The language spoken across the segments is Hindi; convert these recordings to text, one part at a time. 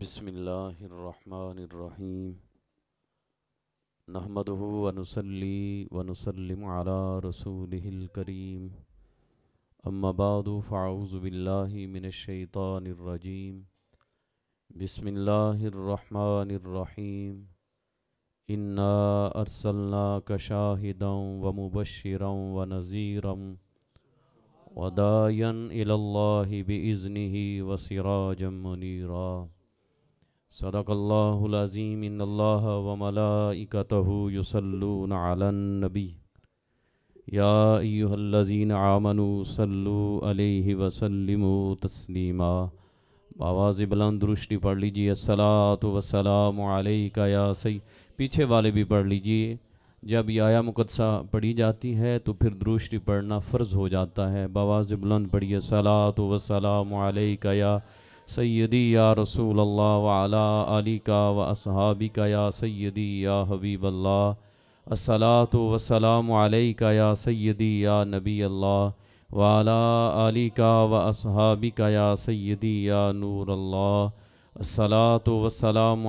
बसमीम नहमद वनसली वनसलम आला रसूल करीम अम्माबाद फ़ाउज़बिल्लिमिनशैतानरजीम बसमीम इन्ना अरसलना कशाहिदम व मुबशरम व नज़ीरम वदायन इल्ला बज़नी व सिराजम मुनीरा صدق الله العظيم ان الله وملائكته يصلون على النبي يا ايها الذين امنوا صلوا عليه وسلموا تسليما आवाज़ बुलंद दृष्टि पढ़ लीजिए सलात व सलाम अलैका या सई पीछे वाले भी पढ़ लीजिए जब यह आया मुकदसा पढ़ी जाती है तो फिर दृष्टि पढ़ना फ़र्ज़ हो जाता है बवाज़ बुलंद पढ़िए सलात व सलाम अलैका या सैदी या रसूल अल्लाह वाला अली का व असहाबी या सैदी या हबीब अल्लाह असलात वसलाम का या सैदी या नबी अल्लाह वाला अली का व असहाबी या सैदी या नूर अल्लाह असलात वसलाम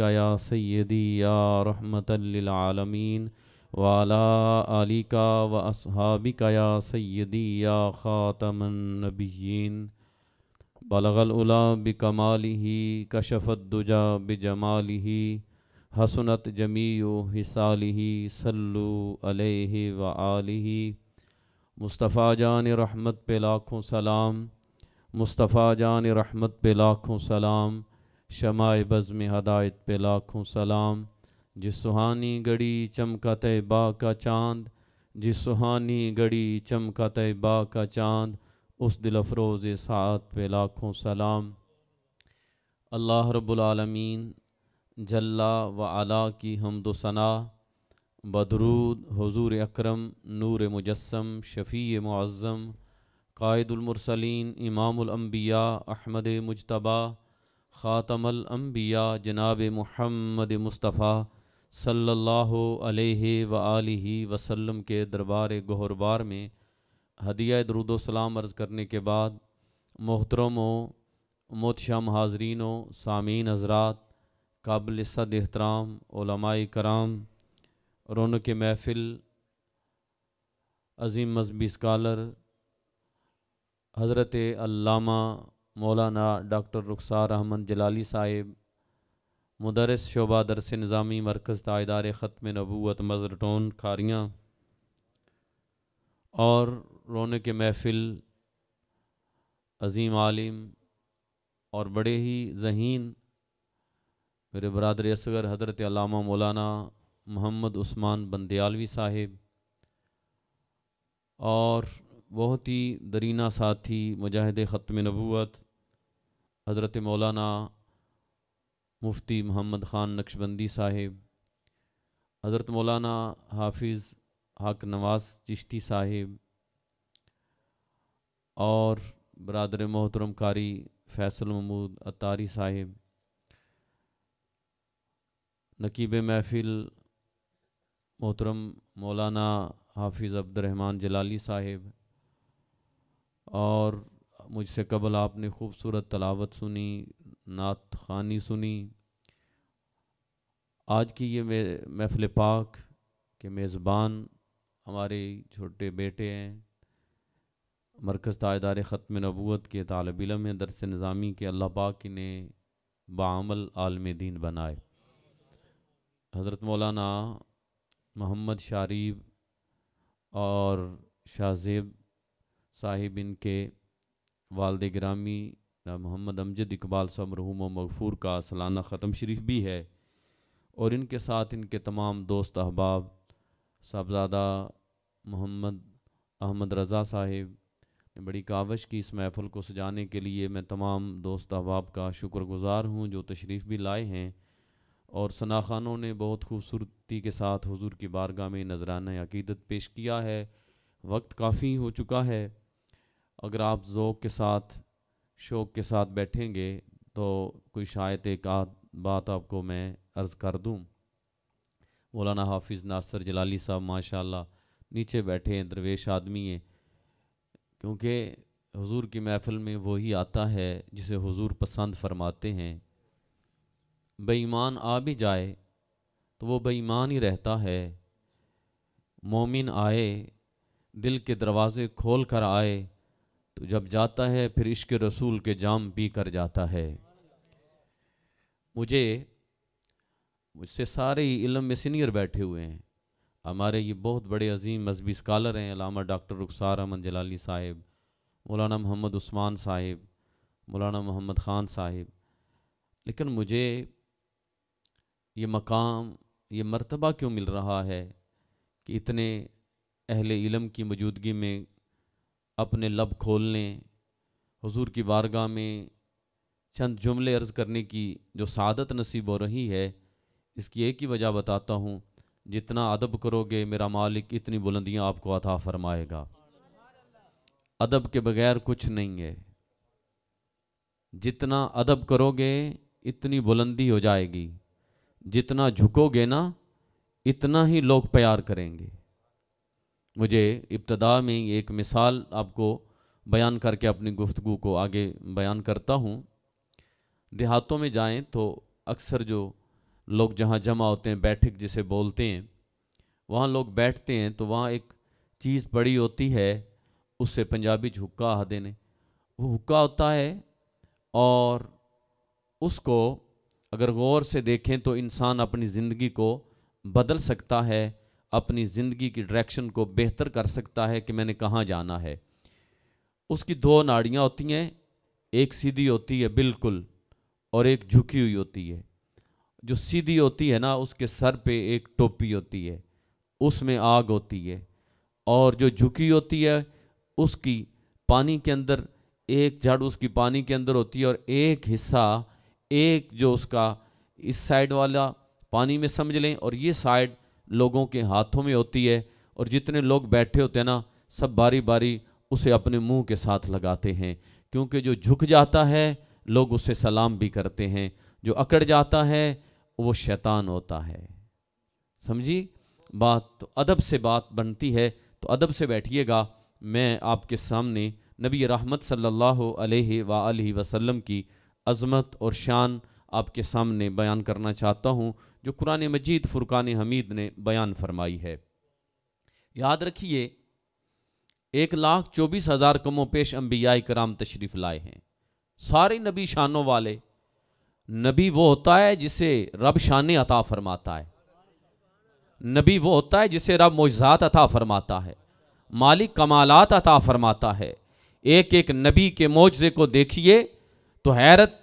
का या सैदी या रहमतलमीन वाला अली का व असहाबी का या सैदी या ख़ातमनबीन बलगलउला बिकमाल ही कशफ़तुजा बिजमाल ही हसनत जमीयो हिसाल ही सल्लु व आलि मुस्तफ़ा जान रहमत पे लाखों सलाम मुस्तफ़ा जान रहमत पे लाखों सलाम शमाय बज़म हदायत पे लाखों सलाम जिस सुहानी गड़ी चमकते बा का चाँद जिस सुहानी गड़ी चमका बा का चाँद उस दिल अफरोज़ सात पे लाखों सलाम अल्लाह रब्लमीन जल्ला व आला की हमदोसना सना बदरूद हजूर अक्रम नूर मुजस्म शफ़ी मुआज़म कायदुलमरसलिन इमामबिया अहमद मुजतबा ख़ातमलम्बिया जनाब महमद मुस्तफ़ा सल्लल्लाहु अलैहि व आलिहि वसल्लम के दरबार गहरबार में हदिया सलाम अर्ज़ करने के बाद मोहतरम मोतशम मोतशाम हाजरीन सामीन हजरात काबिल सद एहतराम कराम रोन के महफिल अजीम मजहबी स्कालर हज़रत अल्लामा मौलाना डॉक्टर रुखसार अहमद जलाली साहिब मदरस शोबा दरस निज़ामी मरकज़ तदार ख़त्म नबूत मज़र टोन खारियाँ और रोने के महफिल अजीम आलिम और बड़े ही जहीन मेरे बरदर असगर हज़रत अलामा मौलाना मोहम्मद उस्मान बंदयालवी साहिब और बहुत ही दरीना साथी मुजाहिद ख़त्म नबूत हज़रत मौलाना मुफ्ती मोहम्मद ख़ान नक्शबंदी साहिब हज़रत मौलाना हाफिज़ हक नवाज़ चिश्ती साहिब और बरदर मोहतरम कारी फैसल महमूद अतारी साहिब नकीब महफिल मोहतरम मौलाना हाफिज़ अब्दुलरहमान जलाली साहिब और मुझसे कबल आपने खूबसूरत तलावत सुनी नात खानी सुनी आज की ये महफिल पाक के मेज़बान हमारे छोटे बेटे हैं मरकज़ तादार ख़त्म नबूत के तालब इलम दरस नज़ामी के अल्लाह पाक ने बामल आलम दीन बनाए हज़रत मौलाना मोहम्मद शारीब और शाहजेब साहिब इनके वालद ग्रामी मोहम्मद अमजद इकबाल साहब मरहूम मगफूर का सालाना ख़त्म शरीफ भी है और इनके साथ इनके तमाम दोस्त अहबाब साहबजादा मोहम्मद अहमद रज़ा साहिब बड़ी कावश की इस महफ़ल को सजाने के लिए मैं तमाम दोस्त अहबाब का शुक्रगुज़ार हूँ जो तशरीफ़ भी लाए हैं और सना खानों ने बहुत खूबसूरती के साथ हुजूर की बारगाह में नजराना अकीदत पेश किया है वक्त काफ़ी हो चुका है अगर आप जोक के साथ शौक़ के साथ बैठेंगे तो कोई शायद एक आध बात आपको मैं अर्ज़ कर दूँ मौलाना हाफिज़ नासर जलाली साहब माशा नीचे बैठे हैं दरवेश आदमी हैं क्योंकि हुजूर की महफ़िल में वही आता है जिसे हुजूर पसंद फरमाते हैं बेईमान आ भी जाए तो वो बेईमान ही रहता है मोमिन आए दिल के दरवाज़े खोल कर आए तो जब जाता है फिर इश्क रसूल के जाम पी कर जाता है मुझे मुझसे सारे इलम में सीनियर बैठे हुए हैं हमारे ये बहुत बड़े अजीम मजहबी स्कॉलर हैं अलामा डॉक्टर रुखसार अहमद जलाली साहिब मौलाना मोहम्मद उस्मान साहिब मौलाना मोहम्मद ख़ान साहिब लेकिन मुझे ये मकाम ये मर्तबा क्यों मिल रहा है कि इतने अहल इलम की मौजूदगी में अपने लब खोलने हजूर की बारगाह में चंद जुमले अर्ज़ करने की जो सादत नसीब हो रही है इसकी एक ही वजह बताता हूँ जितना अदब करोगे मेरा मालिक इतनी बुलंदियाँ आपको अता फरमाएगा अदब के बगैर कुछ नहीं है जितना अदब करोगे इतनी बुलंदी हो जाएगी जितना झुकोगे ना इतना ही लोग प्यार करेंगे मुझे इब्तदा में ही एक मिसाल आपको बयान करके अपनी गुफ्तु को आगे बयान करता हूँ देहातों में जाएं तो अक्सर जो लोग जहाँ जमा होते हैं बैठक जिसे बोलते हैं वहाँ लोग बैठते हैं तो वहाँ एक चीज़ बड़ी होती है उससे पंजाबी हुक्का आ देने वो हुक्का होता है और उसको अगर गौर से देखें तो इंसान अपनी ज़िंदगी को बदल सकता है अपनी ज़िंदगी की डायरेक्शन को बेहतर कर सकता है कि मैंने कहाँ जाना है उसकी दो नाड़ियाँ होती हैं एक सीधी होती है बिल्कुल और एक झुकी हुई होती है जो सीधी होती है ना उसके सर पे एक टोपी होती है उसमें आग होती है और जो झुकी होती है उसकी पानी के अंदर एक जड़ उसकी पानी के अंदर होती है और एक हिस्सा एक जो उसका इस साइड वाला पानी में समझ लें और ये साइड लोगों के हाथों में होती है और जितने लोग बैठे होते हैं ना सब बारी बारी उसे अपने मुंह के साथ लगाते हैं क्योंकि जो झुक जाता है लोग उसे सलाम भी करते हैं जो अकड़ जाता है वो शैतान होता है समझी बात तो अदब से बात बनती है तो अदब से बैठिएगा मैं आपके सामने नबी रहमत सल्लल्लाहु अलैहि सल्ला वसल्लम की अज़मत और शान आपके सामने बयान करना चाहता हूँ जो कुरान मजीद फ़ुरक़ान हमीद ने बयान फरमाई है याद रखिए एक लाख चौबीस हज़ार पेश अम्बिया कराम तशरीफ़ लाए हैं सारे नबी शानों वाले नबी वो होता है जिसे रब शान अता फरमाता है नबी वो होता है जिसे रब मुजात अता फरमाता है मालिक कमालत अता फरमाता है एक एक नबी के मोजे को देखिए तो हैरत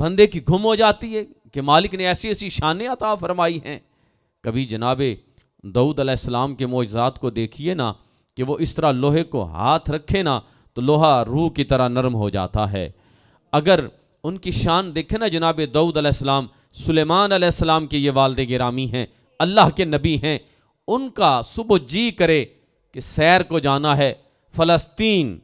बंदे की घुम हो जाती है कि मालिक ने ऐसी ऐसी शान अता फरमाई हैं कभी जनाब दाऊद अलैहिस्सलाम के मोजात को देखिए ना कि वो इस तरह लोहे को हाथ रखे ना तो लोहा रूह की तरह नरम हो जाता है अगर उनकी शान देखे ना जनाब दाऊद आसमाम सुलेमान आसमाम के ये वालद गिरामी हैं अल्लाह के नबी हैं उनका सुबह जी करे कि सैर को जाना है फ़लस्तीन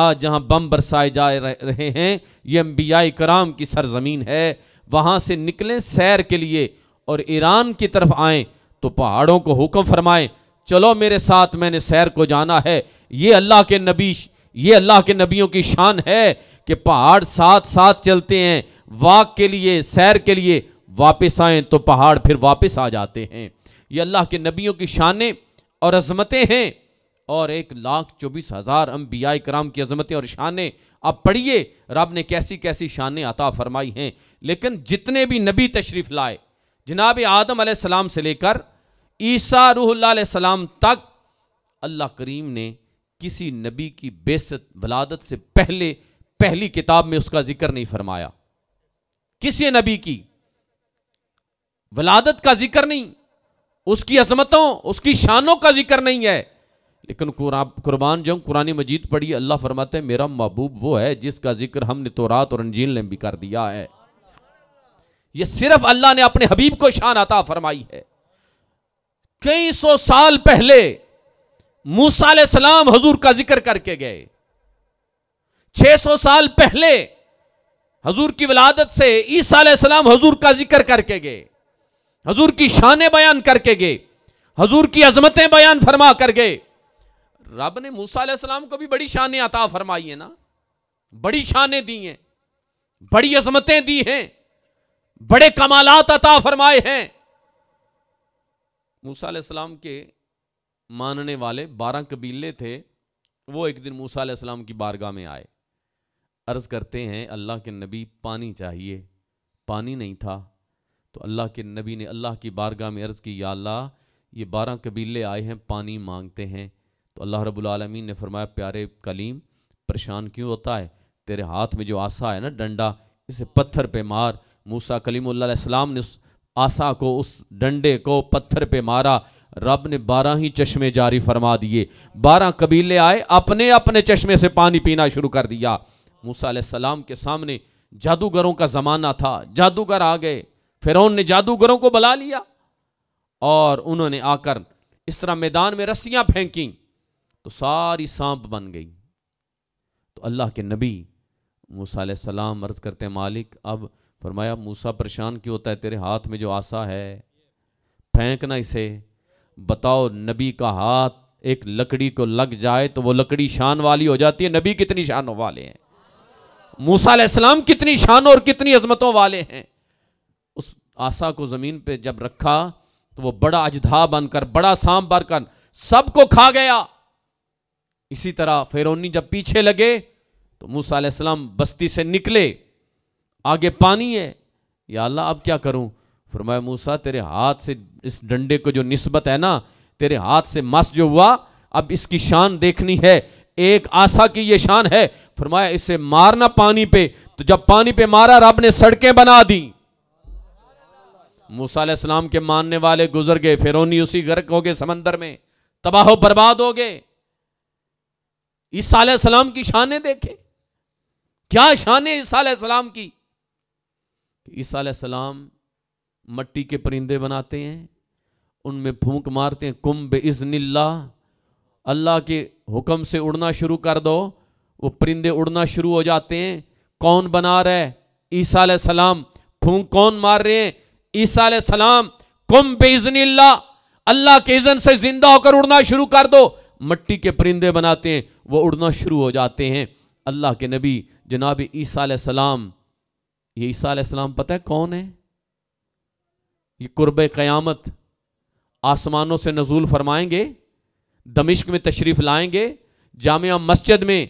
आज जहाँ बम बरसाए जा रहे हैं ये अम्बियाई कराम की सरजमीन है वहाँ से निकलें सैर के लिए और ईरान की तरफ आएँ तो पहाड़ों को हुक्म फरमाएं चलो मेरे साथ मैंने सैर को जाना है ये अल्लाह के नबी ये अल्लाह के नबियों की शान है कि पहाड़ साथ साथ चलते हैं वाक के लिए सैर के लिए वापस आए तो पहाड़ फिर वापस आ जाते हैं ये अल्लाह के नबियों की शान और अजमतें हैं और एक लाख चौबीस हज़ार अम्बिया कराम की अजमतें और शान आप पढ़िए रब ने कैसी कैसी शानें अता फरमाई हैं लेकिन जितने भी नबी तशरीफ़ लाए जनाब आदम सलाम से लेकर ईसा रूहल्लाम तक अल्लाह करीम ने किसी नबी की बेसत वलादत से पहले पहली किताब में उसका जिक्र नहीं फरमाया किसी नबी की वलादत का जिक्र नहीं उसकी अजमतों उसकी शानों का जिक्र नहीं है लेकिन कुरबान जो कुरानी मजीद पढ़ी अल्लाह फरमाते हैं मेरा महबूब वो है जिसका जिक्र हमने तो रात और अंजील ने भी कर दिया है ये सिर्फ अल्लाह ने अपने हबीब को शान आता फरमाई है कई सौ साल पहले मूसा सलाम हजूर का जिक्र करके गए 600 साल पहले हजूर की विलादत से ईसा हजूर का जिक्र करके गए हजूर की शान बयान करके गए हजूर की अजमतें बयान फरमा कर गए रब ने मूसा सलाम को भी बड़ी शान अता फरमाई है ना बड़ी शान दी हैं बड़ी अजमतें दी हैं बड़े कमालत अता फरमाए हैं मूसा के मानने वाले बारह कबीले थे वो एक दिन मूसा की बारगाह में आए अर्ज़ करते हैं अल्लाह के नबी पानी चाहिए पानी नहीं था तो अल्लाह के नबी ने अल्लाह की बारगाह में अर्ज़ की या अल्लाह ये बारह कबीले आए हैं पानी मांगते हैं तो अल्लाह रबालमीन ने फरमाया प्यारे कलीम परेशान क्यों होता है तेरे हाथ में जो आशा है ना डंडा इसे पत्थर पे मार मूसा कलीम ने उस आशा को उस डंडे को पत्थर पे मारा रब ने बारह ही चश्मे जारी फरमा दिए बारह कबीले आए अपने अपने चश्मे से पानी पीना शुरू कर दिया मूसा सलाम के सामने जादूगरों का ज़माना था जादूगर आ गए फिरौन ने जादूगरों को बुला लिया और उन्होंने आकर इस तरह मैदान में रस्सियां फेंकी तो सारी सांप बन गई तो अल्लाह के नबी मूसा सलाम अर्ज़ करते मालिक अब फरमाया मूसा परेशान क्यों होता है तेरे हाथ में जो आशा है फेंकना इसे बताओ नबी का हाथ एक लकड़ी को लग जाए तो वो लकड़ी शान वाली हो जाती है नबी कितनी शान वाले हैं मूसा इस्लाम कितनी शान और कितनी अजमतों वाले हैं उस आशा को ज़मीन पे जब रखा तो वो बड़ा अजधा बनकर बड़ा सांप बनकर सबको खा गया इसी तरह फेरोनी जब पीछे लगे तो मूसा इस्लाम बस्ती से निकले आगे पानी है या अल्लाह अब क्या करूं फरमाया मूसा तेरे हाथ से इस डंडे को जो नस्बत है ना तेरे हाथ से मस जो हुआ अब इसकी शान देखनी है एक आशा की ये शान है फरमाया इसे मारना पानी पे तो जब पानी पे मारा रब ने सड़कें बना दी मूसा के मानने वाले गुजर गए फिर उसी गर्क हो गए समंदर में तबाह बर्बाद हो गए ईसा सलाम की शान देखे क्या शानें ईसा सलाम की ईसा सलाम मट्टी के परिंदे बनाते हैं उनमें फूंक मारते हैं कुंभ इजनिल्ला अल्लाह के हुक्म से उड़ना शुरू कर दो वो परिंदे उड़ना शुरू हो जाते हैं कौन बना रहे ईसा सलाम फूंक कौन मार रहे हैं ईसा सलाम कुम बेजनी अल्लाह के इजन से जिंदा होकर उड़ना शुरू कर दो मट्टी के परिंदे बनाते हैं वो उड़ना शुरू हो जाते हैं अल्लाह के नबी जनाब ईसा सलाम ये ईसा सलाम पता है कौन है ये कुर्ब क़यामत आसमानों से नजूल फरमाएंगे दमिश्क में तशरीफ़ लाएंगे जामिया मस्जिद में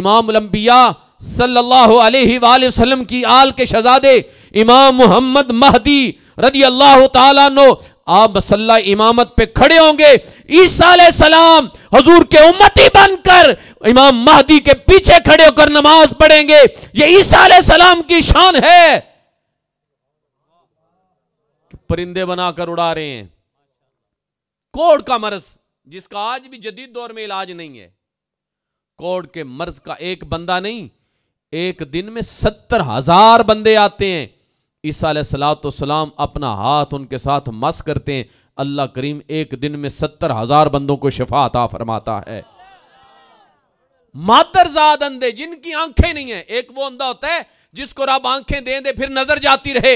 इमाम लंबिया सल्लल्लाहु अलैहि वसल्लम की आल के शहजादे इमाम मोहम्मद महदी रदी अल्लाह तु आप मसल्ला इमामत पे खड़े होंगे ईसा सलाम हजूर के उम्मती बनकर इमाम महदी के पीछे खड़े होकर नमाज पढ़ेंगे ये ईसा सलाम की शान है परिंदे बनाकर उड़ा रहे हैं कोड़ का मरस जिसका आज भी जदीद दौर में इलाज नहीं है कोड के मर्ज का एक बंदा नहीं एक दिन में सत्तर हजार बंदे आते हैं ईसा सलाम अपना हाथ उनके साथ मस करते हैं अल्लाह करीम एक दिन में सत्तर हजार बंदों को शफा अता फरमाता है मातरजाद अंधे जिनकी आंखें नहीं है एक वो अंधा होता है जिसको रब आंखें दे दे फिर नजर जाती रहे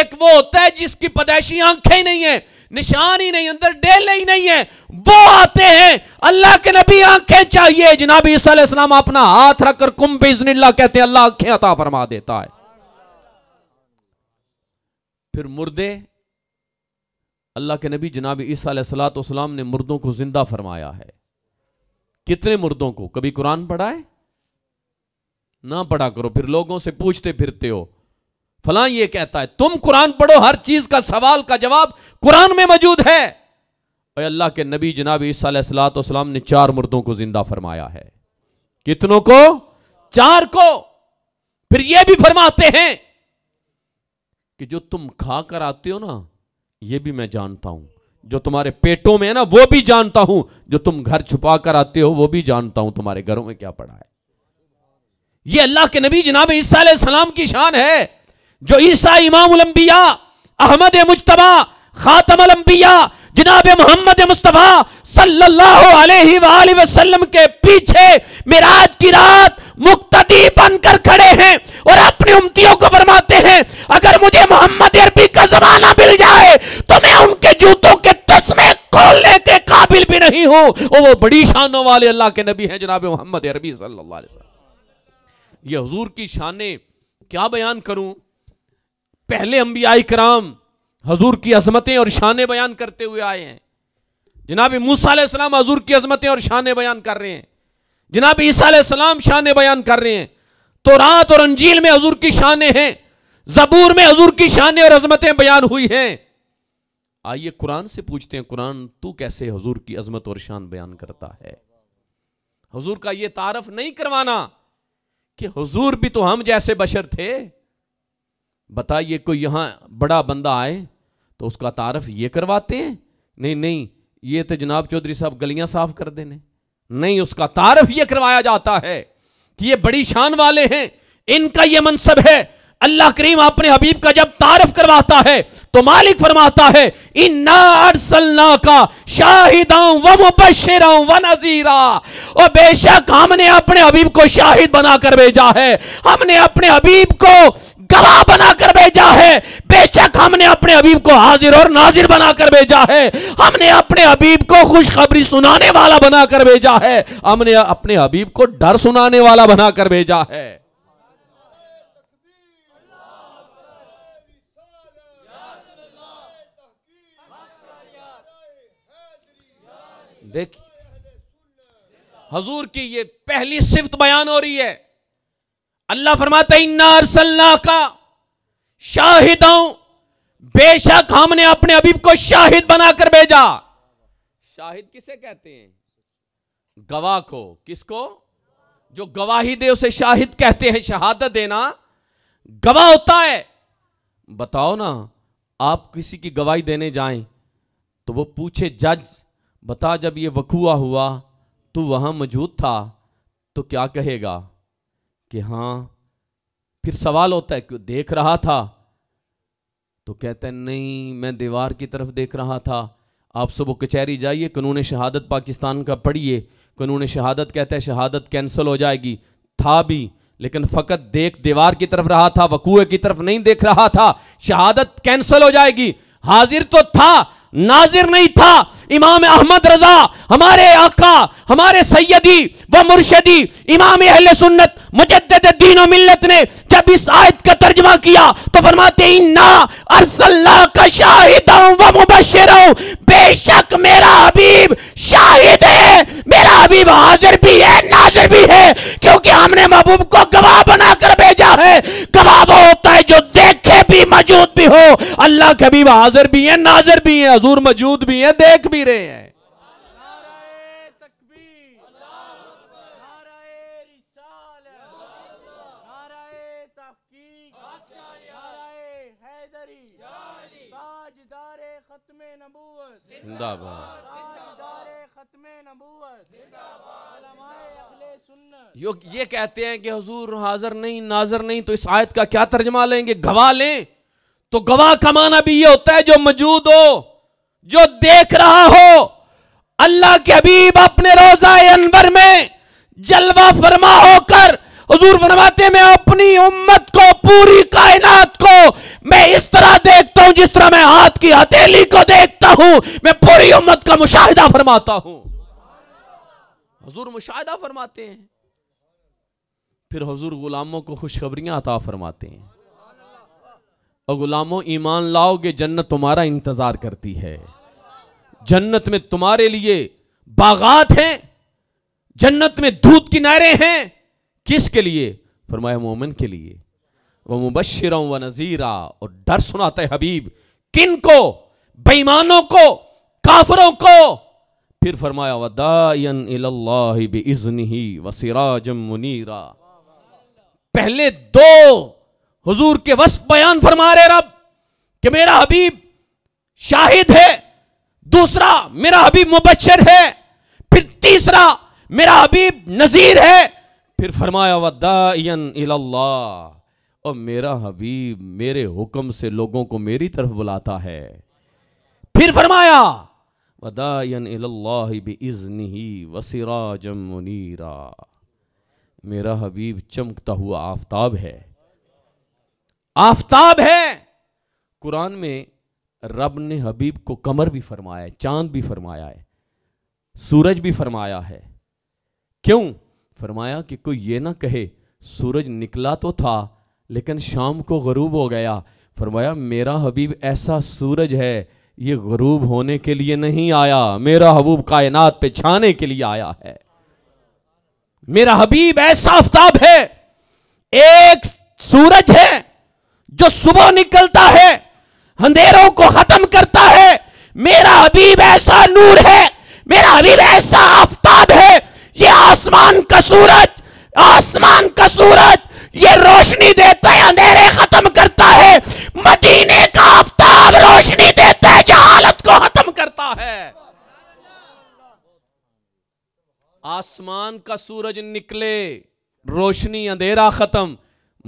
एक वो होता है जिसकी पदैशी आंखें नहीं है निशान ही नहीं अंदर डेले ही नहीं है वो आते हैं अल्लाह के नबी आंखें चाहिए जनाबी ईसा अपना हाथ रखकर कुंभ इजनला कहते हैं अल्लाह आंखें अता फरमा देता है फिर मुर्दे अल्लाह के नबी जनाब ईसीम ने मुर्दों को जिंदा फरमाया है कितने मुर्दों को कभी कुरान पढ़ाए ना पढ़ा करो फिर लोगों से पूछते फिरते हो फलां ये कहता है तुम कुरान पढ़ो हर चीज का सवाल का जवाब कुरान में मौजूद है और अल्लाह के नबी जनाब ईसीम ने चार मुर्दों को जिंदा फरमाया है कितनों को चार को फिर यह भी फरमाते हैं कि जो तुम खा कर आते हो ना ये भी मैं जानता हूं जो तुम्हारे पेटों में है ना वो भी जानता हूं जो तुम घर छुपा कर आते हो वो भी जानता हूं तुम्हारे घरों में क्या पड़ा है ये अल्लाह के नबी जनाब ईसा सलाम की शान है जो ईसा इमामबिया अहमद मुशतबा खातमलम्बिया जनाब मोहम्मद मुस्तफ़ा सल्लल्लाहु अलैहि वसल्लम के पीछे मिराज की रात मुक्तदी बनकर खड़े हैं और अपने उमतियों को फरमाते हैं अगर मुझे मोहम्मद अरबी का जमाना मिल जाए तो मैं उनके जूतों के तस्मे खोलने के काबिल भी नहीं हूं और वो बड़ी शानों वाले अल्लाह के नबी हैं जनाब मोहम्मद अरबी सल्ला ये हजूर की शान क्या बयान करूं पहले अम्बियाई कराम हजूर की अजमतें और शान बयान करते हुए आए हैं जनाब मूसा हजूर की अजमतें और शान बयान कर रहे हैं जनाब ईसीम शान बयान कर रहे हैं तो रात और अंजील में हजूर की शान हैं जबूर में हजूर की शान और अजमतें बयान हुई हैं आइए कुरान से पूछते हैं कुरान तू कैसे हजूर की अजमत और शान बयान करता है हजूर का यह तारफ नहीं करवाना कि हजूर भी तो हम जैसे बशर थे बताइए कोई यहाँ बड़ा बंदा आए तो उसका तारफ ये करवाते हैं नहीं नहीं ये तो जनाब चौधरी साहब गलियां साफ कर देने नहीं उसका तारफ ये करवाया जाता है कि ये बड़ी शान वाले हैं इनका ये मनसब है अल्लाह करीम अपने हबीब का जब तारफ करवाता है तो मालिक फरमाता है इन्ना अरसलना का शाहिदाऊं व मुबशराऊं व नजीरा और बेशक हमने अपने हबीब को शाहिद बनाकर भेजा है हमने अपने हबीब को गवाह बनाकर भेजा है बेशक हमने अपने अबीब को हाजिर और नाजिर बनाकर भेजा है हमने अपने अबीब को खुशखबरी सुनाने वाला बनाकर भेजा है हमने अपने अबीब को डर सुनाने वाला बनाकर भेजा है देखिए हजूर की ये पहली सिफ्त बयान हो रही है अल्लाह फरमाता इन्ना का शाहिद हूं बेशक हमने अपने अबीब को शाहिद बनाकर भेजा शाहिद किसे कहते हैं गवाह को किसको जो गवाही दे उसे शाहिद कहते हैं शहादत देना गवाह होता है बताओ ना आप किसी की गवाही देने जाएं तो वो पूछे जज बता जब ये वकूआ हुआ तो वहां मौजूद था तो क्या कहेगा कि हाँ फिर सवाल होता है क्यों देख रहा था तो कहते हैं नहीं मैं दीवार की तरफ देख रहा था आप सुबह कचहरी जाइए कानून शहादत पाकिस्तान का पढ़िए कानून शहादत कहते हैं शहादत कैंसिल हो जाएगी था भी लेकिन फ़कत देख दीवार की तरफ रहा था वकूए की तरफ नहीं देख रहा था शहादत कैंसिल हो जाएगी हाजिर तो था नाजिर नहीं था इमाम अहमद रजा हमारे आका हमारे सैयदी व मुर्शदी इमाम अहले सुन्नत मुजद्दद दीन मिल्लत ने जब इस आयत का तर्जमा किया तो फरमाते इन्ना अरसल्ला का शाहिद व बेशक मेरा हबीब शाहिद है मेरा हबीब हाजिर भी है नाजिर भी है क्योंकि हमने महबूब को गवाह बनाकर भेजा है गवाह वो होता है जो देखे भी मौजूद भी हो अल्लाह के हबीब हाजिर भी है नाजिर भी है हजूर मौजूद भी हैं देख भी रहे हैं यो ये कहते हैं कि हजूर हाजिर नहीं नाजर नहीं तो इस आयत का क्या तर्जमा लेंगे गवाह लें तो गवाह का माना भी ये होता है जो मौजूद हो जो देख रहा हो अल्लाह के हबीब अपने रोजा अनवर में जलवा फरमा होकर हजूर फरमाते मैं अपनी उम्मत को पूरी कायनात को मैं इस तरह देखता हूं जिस तरह मैं हाथ की हथेली को देखता हूं मैं पूरी उम्मत का मुशाहिदा फरमाता हूं हजूर मुशाहिदा फरमाते हैं फिर हजूर गुलामों को खुशखबरियां अता फरमाते हैं और गुलामों ईमान लाओगे जन्नत तुम्हारा इंतजार करती है जन्नत में तुम्हारे लिए बागात हैं जन्नत में दूध किनारे हैं किसके लिए फरमाया मोमिन के लिए वह मुबशर व नज़ीरा और डर सुनाता है हबीब किन को बेईमानों को काफरों को फिर फरमाया वायन इजनही वसीराजम मुनीरा पहले दो हुजूर के वस बयान फरमा रहे रब कि मेरा हबीब शाहिद है दूसरा मेरा हबीब मुबशर है फिर तीसरा मेरा हबीब नज़ीर है फिर फरमाया और मेरा हबीब मेरे हुक्म से लोगों को मेरी तरफ बुलाता है फिर फरमाया वदायन इज़नी वसरा जमनीरा मेरा हबीब चमकता हुआ आफताब है आफताब है कुरान में रब ने हबीब को कमर भी फरमाया है चांद भी फरमाया है सूरज भी फरमाया है क्यों फरमाया कि कोई ये ना कहे सूरज निकला तो था लेकिन शाम को गरूब हो गया फरमाया मेरा हबीब ऐसा सूरज है ये गरूब होने के लिए नहीं आया मेरा हबूब कायनात पे छाने के लिए आया है मेरा हबीब ऐसा आफ्ताब है एक सूरज है जो सुबह निकलता है अंधेरों को खत्म करता है मेरा हबीब ऐसा नूर है मेरा हबीब ऐसा आफ्ताब है ये आसमान का सूरज आसमान का सूरज ये रोशनी देता है अंधेरे खत्म करता है मदीने का आफ्ताब रोशनी देता है जहालत को खत्म करता है आसमान का सूरज निकले रोशनी अंधेरा खत्म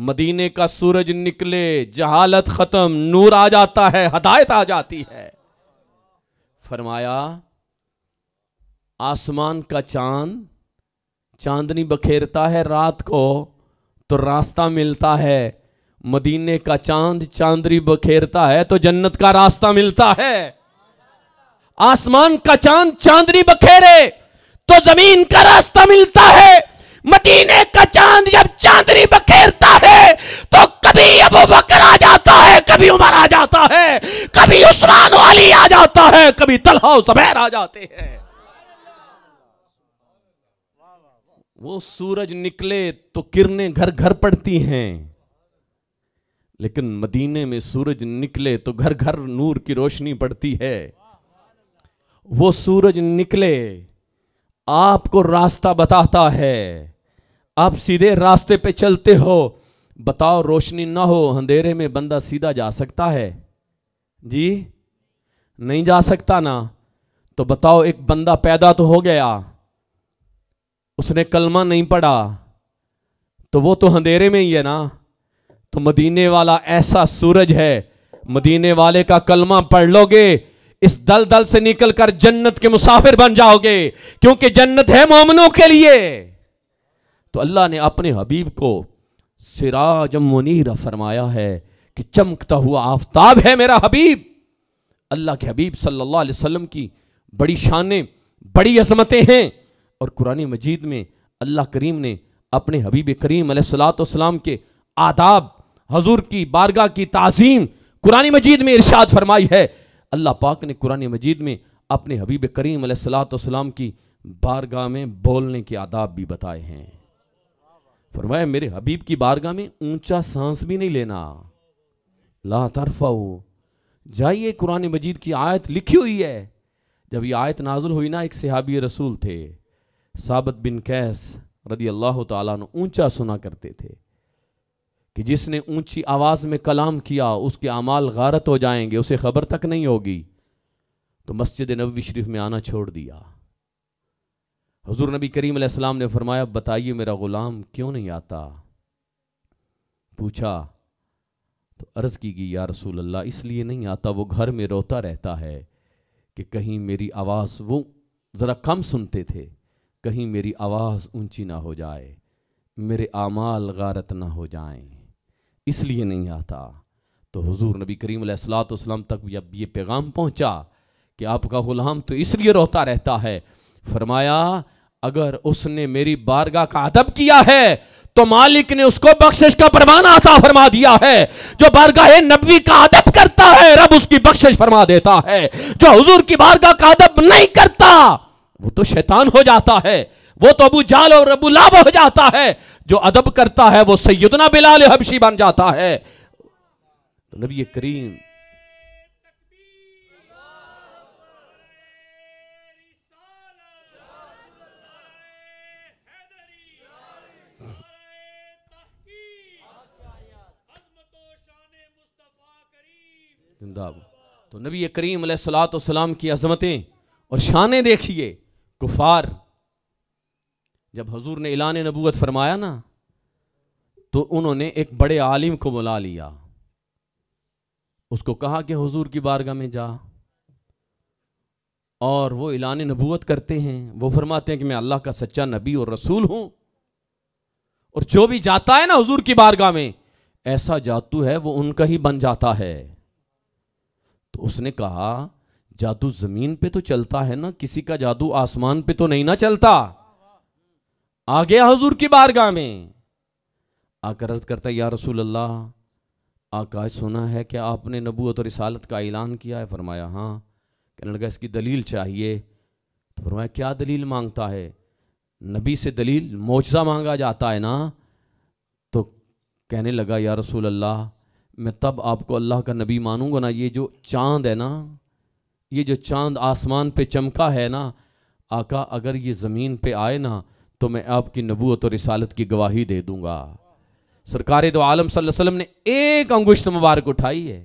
मदीने का सूरज निकले जहालत ख़त्म नूर आ जाता है हदायत आ जाती है फरमाया आसमान का चांद चांदनी बखेरता है रात को तो रास्ता मिलता है मदीने का चांद चांदनी बखेरता है तो जन्नत का रास्ता मिलता है आसमान का चांद चांदनी बखेरे तो जमीन का रास्ता मिलता है मदीने का चांद जब चांदनी बखेरता है तो कभी अबू बकर आ जाता है कभी उमर आ जाता है कभी उस्मान वाली आ जाता है कभी तलहा सबैर आ जाते हैं वो सूरज निकले तो किरणें घर घर पड़ती हैं लेकिन मदीने में सूरज निकले तो घर घर नूर की रोशनी पड़ती है वो सूरज निकले आपको रास्ता बताता है आप सीधे रास्ते पे चलते हो बताओ रोशनी ना हो अंधेरे में बंदा सीधा जा सकता है जी नहीं जा सकता ना तो बताओ एक बंदा पैदा तो हो गया उसने कलमा नहीं पढ़ा तो वो तो अंधेरे में ही है ना तो मदीने वाला ऐसा सूरज है मदीने वाले का कलमा पढ़ लोगे इस दल दल से निकलकर जन्नत के मुसाफिर बन जाओगे क्योंकि जन्नत है मोमनों के लिए तो अल्लाह ने अपने हबीब को सिराज मुनीर फरमाया है कि चमकता हुआ आफ्ताब है मेरा हबीब अल्लाह के हबीब सल्लल्लाहु अलैहि वसल्लम की बड़ी शानें बड़ी अजमतें हैं और कुरान मजीद में अल्लाह करीम ने अपने हबीब करीम सलाम के आदाब हजूर की बारगाह की तज़ीम कुरानी मजीद में इर्शाद फरमाई है अल्लाह पाक ने कुरान मजीद में अपने हबीब करीम सलाम की बारगाह में बोलने के आदाब भी बताए हैं फरमाया मेरे हबीब की बारगाह में ऊंचा सांस भी नहीं लेना ला तरफा जाइए कुरान मजीद की आयत लिखी हुई है जब ये आयत नाजुल हुई ना एक सिहाबी रसूल थे साबत बिन कैस रदी अल्लाह तला ऊंचा सुना करते थे कि जिसने ऊंची आवाज़ में कलाम किया उसके अमाल गारत हो जाएंगे उसे ख़बर तक नहीं होगी तो मस्जिद नबी शरीफ में आना छोड़ दिया हजूर नबी करीम सलाम ने फरमाया बताइए मेरा ग़ुलाम क्यों नहीं आता पूछा तो अर्ज़ की गई या रसूल अल्लाह इसलिए नहीं आता वो घर में रोता रहता है कि कहीं मेरी आवाज़ वो ज़रा कम सुनते थे कहीं मेरी आवाज़ ऊंची ना हो जाए मेरे आमाल गारत ना हो जाएं इसलिए नहीं आता तो हुजूर नबी करीम सलाम तक अब ये पैगाम पहुंचा कि आपका ग़ुलाम तो इसलिए रोता रहता है फरमाया अगर उसने मेरी बारगाह का अदब किया है तो मालिक ने उसको बख्शिश का परवाना आता फरमा दिया है जो बारगाह नबी का अदब करता है रब उसकी बख्शिश फरमा देता है जो हजूर की बारगाह का अदब नहीं करता वो तो शैतान हो जाता है वो तो अबू जाल और अबू लाभ हो जाता है जो अदब करता है वो सैदना बिलाल हबशी बन जाता है तो नबी करीम तो नबी करीम सलात की अजमतें और शानें देखिए कुफार जब हजूर ने इलान नबूत फरमाया ना तो उन्होंने एक बड़े आलिम को बुला लिया उसको कहा कि हजूर की बारगाह में जा और वो इलान नबूत करते हैं वो फरमाते हैं कि मैं अल्लाह का सच्चा नबी और रसूल हूं और जो भी जाता है ना हजूर की बारगाह में ऐसा जादू है वो उनका ही बन जाता है तो उसने कहा जादू जमीन पे तो चलता है ना किसी का जादू आसमान पे तो नहीं ना चलता आ गया हजूर की बारगाह में आकर अर्ज करता है या रसूल अल्लाह आकाश सुना है कि आपने नबूत और रिसालत का ऐलान किया है फरमाया हाँ कहने लगा इसकी दलील चाहिए तो फरमाया क्या दलील मांगता है नबी से दलील मोजा मांगा जाता है ना तो कहने लगा या रसूल अल्लाह मैं तब आपको अल्लाह का नबी मानूंगा ना ये जो चांद है ना ये जो चांद आसमान पे चमका है ना आका अगर ये ज़मीन पे आए ना तो मैं आपकी नबूत और रिसालत की गवाही दे दूंगा सरकार तो आलम सल्लम ने एक अंगुश्त मुबारक उठाई है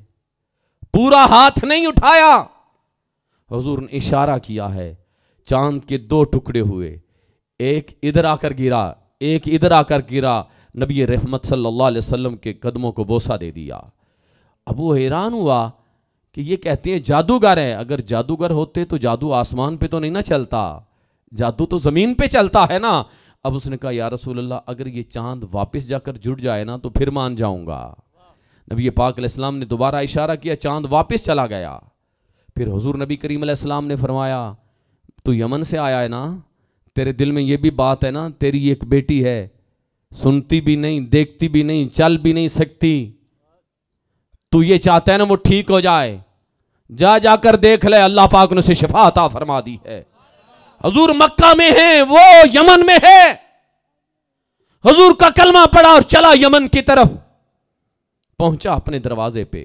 पूरा हाथ नहीं उठाया हजूर ने इशारा किया है चांद के दो टुकड़े हुए एक इधर आकर गिरा एक इधर आकर गिरा नबी रहमत सल्लल्लाहु अलैहि वसल्लम के कदमों को बोसा दे दिया अब वो हैरान हुआ कि ये कहते हैं जादूगर है अगर जादूगर होते तो जादू आसमान पे तो नहीं ना चलता जादू तो ज़मीन पे चलता है ना अब उसने कहा या रसूल्ला अगर ये चांद वापस जाकर जुड़ जाए ना तो फिर मान जाऊंगा नबी पाक ने दोबारा इशारा किया चांद वापस चला गया फिर हजूर नबी करीम इस्लाम ने फरमाया तो यमन से आया है ना तेरे दिल में ये भी बात है ना तेरी एक बेटी है सुनती भी नहीं देखती भी नहीं चल भी नहीं सकती तू ये चाहता है ना वो ठीक हो जाए जा जाकर देख ले अल्लाह पाक ने उसे शिफा अता फरमा दी है हजूर मक्का में है वो यमन में है हजूर का कलमा पड़ा और चला यमन की तरफ पहुंचा अपने दरवाजे पे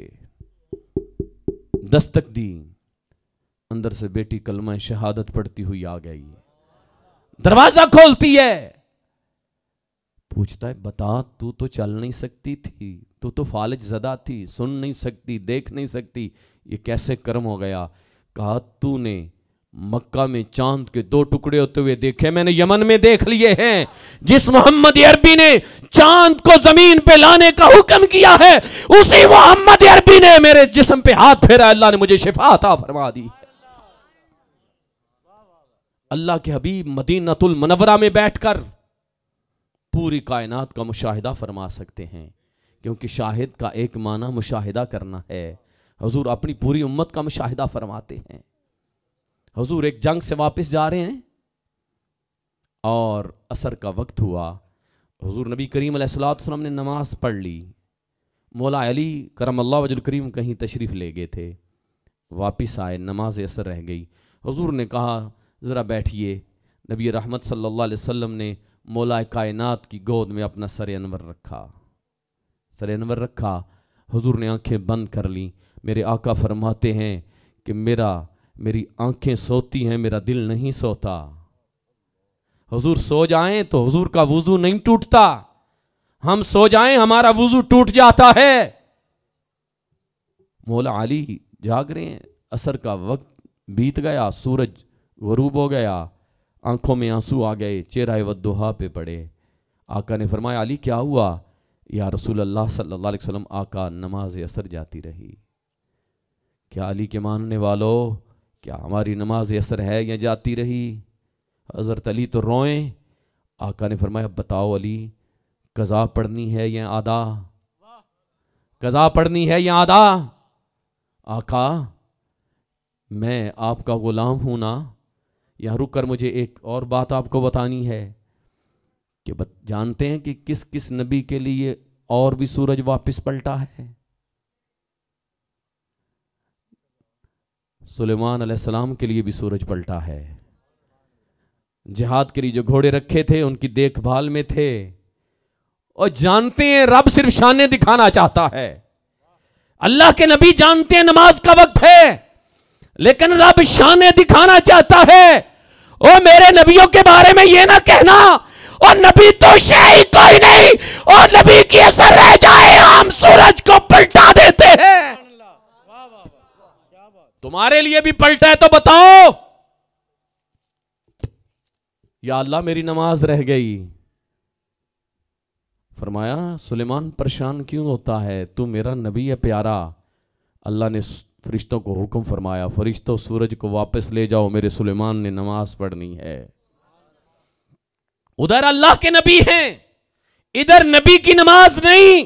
दस्तक दी अंदर से बेटी कलमा शहादत पढ़ती हुई आ गई दरवाजा खोलती है पूछता है बता तू तो चल नहीं सकती थी तू तो फालिज जदा थी सुन नहीं सकती देख नहीं सकती ये कैसे कर्म हो गया कहा तूने मक्का में चांद के दो टुकड़े होते हुए देखे मैंने यमन में देख लिए हैं जिस मोहम्मद अरबी ने चांद को जमीन पे लाने का हुक्म किया है उसी मोहम्मद अरबी ने मेरे जिस्म पे हाथ फेरा अल्लाह ने मुझे शिफा था फरमा दी अल्लाह के हबीब मदीनतुल मनवरा में बैठकर पूरी कायनात का मुशाहिदा फरमा सकते हैं क्योंकि शाहिद का एक माना मुशाहिदा करना है हजूर अपनी पूरी उम्मत का मुशाहिदा फरमाते हैं हजूर एक जंग से वापस जा रहे हैं और असर का वक्त हुआ हजूर नबी करीम सलाम ने नमाज़ पढ़ ली मौला अली करम अल्लाह वजुल करीम कहीं तशरीफ़ ले गए थे वापस आए नमाज असर रह गई हजूर ने कहा ज़रा बैठिए नबी रहमत सल्लल्लाहु अलैहि वसल्लम ने मौला कायनात की गोद में अपना सर अनवर रखा सर अनवर रखा हजूर ने आँखें बंद कर ली मेरे आका फरमाते हैं कि मेरा मेरी आंखें सोती हैं मेरा दिल नहीं सोता हुजूर सो जाएं तो हुजूर का वजू नहीं टूटता हम सो जाएं हमारा वजू टूट जाता है मौला अली जाग रहे हैं असर का वक्त बीत गया सूरज गरूब हो गया आंखों में आंसू आ गए चेहरा व पे पड़े आका ने फरमाया अली क्या हुआ या रसूल अल्लाह सल्लल्लाहु अलैहि वसल्लम आका नमाज असर जाती रही क्या अली के मानने वालों क्या हमारी नमाज असर है या जाती रही हज़रत अली तो रोए आका ने फरमाया बताओ अली कज़ा पढ़नी है या आदा कज़ा पढ़नी है या आदा आका मैं आपका ग़ुलाम हूं ना यहाँ रुक कर मुझे एक और बात आपको बतानी है कि बत, जानते हैं कि किस किस नबी के लिए और भी सूरज वापस पलटा है सुलेमान सलेमान के लिए भी सूरज पलटा है जिहाद के लिए जो घोड़े रखे थे उनकी देखभाल में थे और जानते हैं रब सिर्फ शाने दिखाना चाहता है अल्लाह के नबी जानते हैं नमाज का वक्त है लेकिन रब शाने दिखाना चाहता है ओ मेरे नबियों के बारे में ये ना कहना और नबी तो शही कोई नहीं और नबी की असर रह जाए हम सूरज को पलटा देते हैं तुम्हारे लिए भी पलटा है तो बताओ या अल्लाह मेरी नमाज रह गई फरमाया सुलेमान परेशान क्यों होता है तू मेरा नबी है प्यारा अल्लाह ने फरिश्तों को हुक्म फरमाया फरिश्तों सूरज को वापस ले जाओ मेरे सुलेमान ने नमाज पढ़नी है उधर अल्लाह के नबी हैं इधर नबी की नमाज नहीं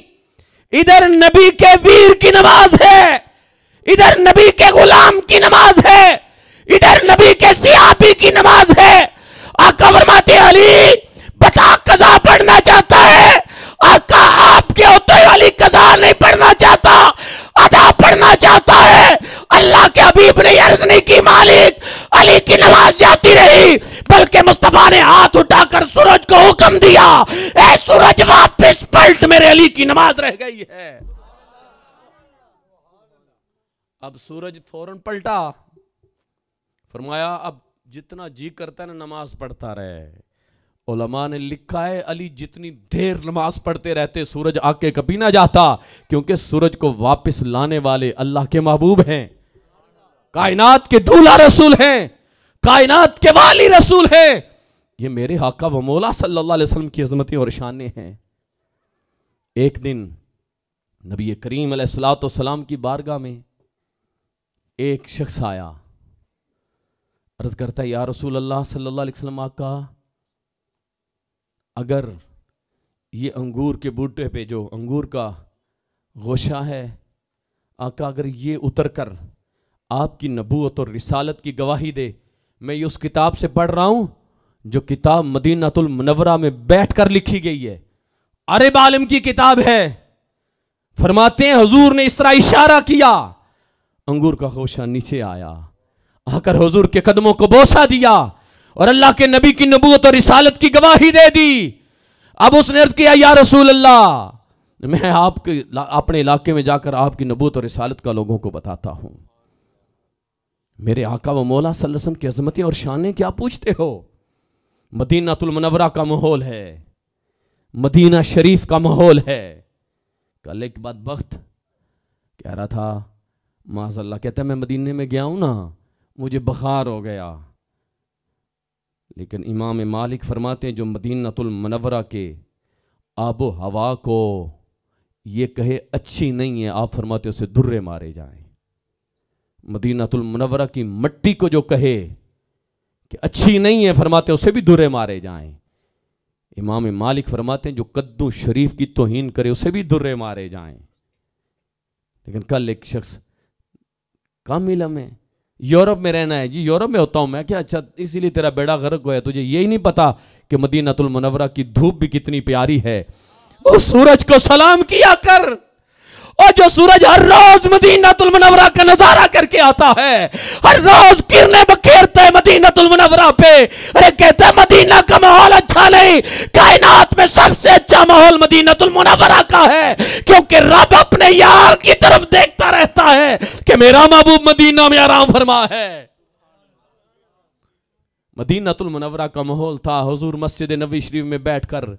इधर नबी के वीर की नमाज है इधर नबी के गुलाम की नमाज है इधर नबी के सियापी की नमाज है आका अली बता कजा पढ़ना चाहता है आका आपके होते वाली कजा नहीं पढ़ना चाहता अदा पढ़ना चाहता है अल्लाह के अभी ने अर्ज नहीं की मालिक अली की नमाज जाती रही बल्कि मुस्तफा ने हाथ उठाकर सूरज को हुक्म दिया ए सूरज वापस पलट मेरे अली की नमाज रह गई है अब सूरज फौरन पलटा फरमाया अब जितना जी करता है ना नमाज पढ़ता रहे उलमा ने लिखा है अली जितनी देर नमाज पढ़ते रहते सूरज आके कभी ना जाता क्योंकि सूरज को वापस लाने वाले अल्लाह के महबूब हैं कायनात के दूल्हा रसूल हैं कायनात के वाली रसूल हैं ये मेरे हाका व मौला सल्लल्लाहु अलैहि वसल्लम की अजमती और शानें हैं एक दिन नबी करीम सलाम की बारगाह में एक शख्स आया अर्ज़ करता है या रसूल अल्लाह सल्लल्लाहु अलैहि वसल्लम का अगर ये अंगूर के बूटे पे जो अंगूर का गोशा है आका अगर ये उतर कर आपकी नबूत और रिसालत की गवाही दे मैं ये उस किताब से पढ़ रहा हूँ जो किताब मदीनातुल मनवरा में बैठ कर लिखी गई है अरे बालम की किताब है फरमाते हैं हजूर ने इस तरह इशारा किया अंगूर का खोशा नीचे आया आकर हजूर के कदमों को बोसा दिया और अल्लाह के नबी की नबूत और रिसालत की गवाही दे दी अब उसने अर्ज किया या रसूल अल्लाह मैं आपके अपने इलाके में जाकर आपकी नबूत और रिसालत का लोगों को बताता हूं मेरे आका व मौला सल्लम की अजमतें और शानें क्या पूछते हो मदीनातुलमनवरा का माहौल है मदीना शरीफ का माहौल है कल एक बात वक्त कह रहा था माजल्ला कहता है मैं मदीने में गया हूँ ना मुझे बुखार हो गया लेकिन इमाम मालिक फरमाते हैं जो मदीनातुलमनवरा के आबो हवा को ये कहे अच्छी नहीं है आप फरमाते उसे दुर्रे मारे जाएं मदीनातुलमनवरा की मट्टी को जो कहे कि अच्छी नहीं है फरमाते उसे भी दुर्रे मारे जाएं इमाम मालिक फरमाते हैं जो कद्दू शरीफ की तोहीन करे उसे भी दुर्रे मारे जाएं लेकिन कल एक शख्स कहाँ मिला मैं यूरोप में रहना है जी यूरोप में होता हूँ मैं क्या अच्छा इसीलिए तेरा बेड़ा गर्क हुआ है तुझे यही नहीं पता कि मदीनातुल मुनवरा की धूप भी कितनी प्यारी है उस सूरज को सलाम किया कर और जो सूरज हर रोज मदीनातुल मुनवरा का नजारा करके आता है हर रोज किरने बखेरते मदीनातुल मुनवरा पे अरे कहते हैं मदीना का माहौल अच्छा नहीं कायनात में सबसे अच्छा माहौल मदीनातुल मुनवरा का है क्योंकि रब अपने यार की तरफ देखता रहता है कि मेरा महबूब मदीना में आराम फरमा है मदीनातुल मुनवरा का माहौल था हजूर मस्जिद नबी शरीफ में बैठकर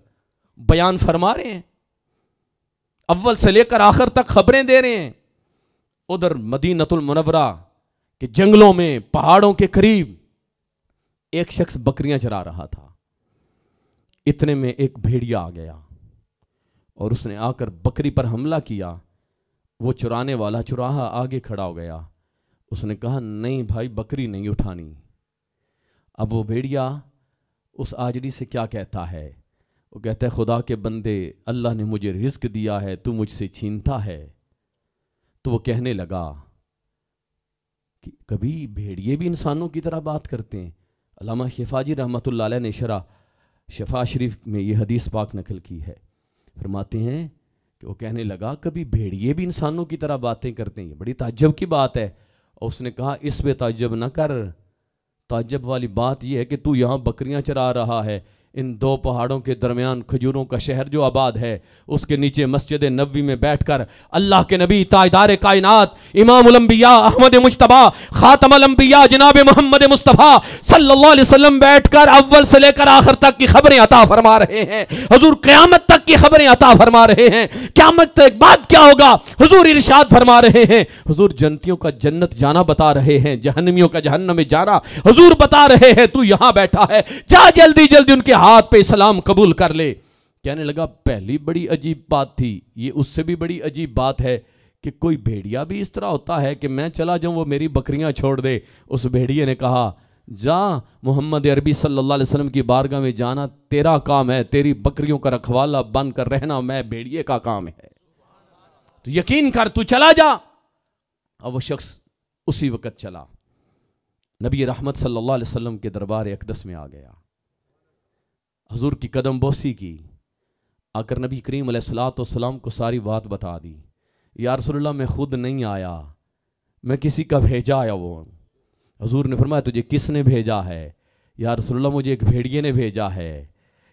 बयान फरमा रहे हैं अव्वल से लेकर आखिर तक खबरें दे रहे हैं उधर मुनवरा के जंगलों में पहाड़ों के करीब एक शख्स बकरियां चरा रहा था इतने में एक भेड़िया आ गया और उसने आकर बकरी पर हमला किया वो चुराने वाला चुराहा आगे खड़ा हो गया उसने कहा नहीं भाई बकरी नहीं उठानी अब वो भेड़िया उस आजरी से क्या कहता है वो कहता है खुदा के बंदे अल्लाह ने मुझे रिस्क दिया है तू मुझसे छीनता है तो वो कहने लगा कि कभी भेड़िए भी इंसानों की तरह बात करते हैं अलामा शफाजी रहमत ने शरा शफा शरीफ में ये हदीस पाक नकल की है फरमाते हैं कि वो कहने लगा कभी भेड़िए भी इंसानों की तरह बातें करते हैं बड़ी ताजब की बात है और उसने कहा इस पर ताजब ना कर ताजब वाली बात यह है कि तू यहाँ बकरियाँ चरा रहा है इन दो पहाड़ों के दरमियान खजूरों का शहर जो आबाद है उसके नीचे मस्जिद नबी में बैठ कर अल्लाह के नबी ताजदार कायनात इमामबिया अहमद मुशतबा ख़ातमलम्बिया जनाब मोहम्मद मुस्तफ़ा सल्लल्लाहु अलैहि वसल्लम बैठकर अव्वल से लेकर आखिर तक की खबरें अता फरमा रहे हैं हजूर क़्यामत तक की खबरें अता फरमा रहे हैं क़्यामत तक बाद क्या होगा हजूर इर्शाद फरमा रहे हैं हजूर जनतियों का जन्नत जाना बता रहे हैं जहनमियों का में जाना हजूर बता रहे हैं तू यहाँ बैठा है जा जल्दी जल्दी उनके हाथ पे इस्लाम कबूल कर ले कहने लगा पहली बड़ी अजीब बात थी ये उससे भी बड़ी अजीब बात है कि कोई भेड़िया भी इस तरह होता है कि मैं चला जाऊं वो मेरी बकरियां छोड़ दे उस भेड़िए ने कहा जा मोहम्मद अरबी सल्लल्लाहु अलैहि वसल्लम की बारगाह में जाना तेरा काम है तेरी बकरियों का रखवाला बन कर रहना मैं भेड़िए का काम है तो यकीन कर तू चला जा अब वो शख्स उसी वक़्त चला नबी रहमत सल्लल्लाहु अलैहि वसल्लम के दरबार एकदस में आ गया हजूर की कदम बोसी की आकर नबी करीम सलाम को सारी बात बता दी यार रसोल्ला मैं खुद नहीं आया मैं किसी का भेजा आया वो हजूर ने फरमाया तुझे किसने भेजा है यार रसोल्ला मुझे एक भेड़िए ने भेजा है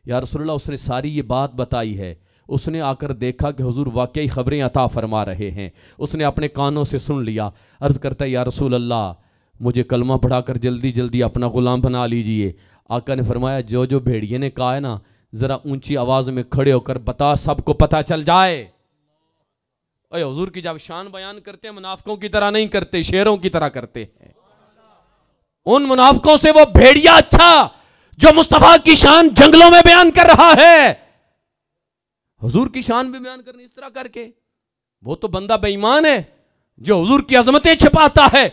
यार रसोल्ला उसने सारी ये बात बताई है उसने आकर देखा कि हजूर वाकई ख़बरें अता फरमा रहे हैं उसने अपने कानों से सुन लिया अर्ज़ करता है या रसूल मुझे कलमा पढ़ाकर जल्दी जल्दी अपना ग़ुलाम बना लीजिए आका ने फरमाया जो जो भेड़िए ने कहा है ना ज़रा ऊंची आवाज़ में खड़े होकर बता सबको पता चल जाए अरे हजूर की जब शान बयान करते हैं मुनाफकों की तरह नहीं करते शेरों की तरह करते हैं उन मुनाफकों से वो भेड़िया अच्छा जो मुस्तफ़ा की शान जंगलों में बयान कर रहा है हजूर की शान भी बयान करनी इस तरह करके वो तो बंदा बेईमान है जो हजूर की अजमतें छिपाता है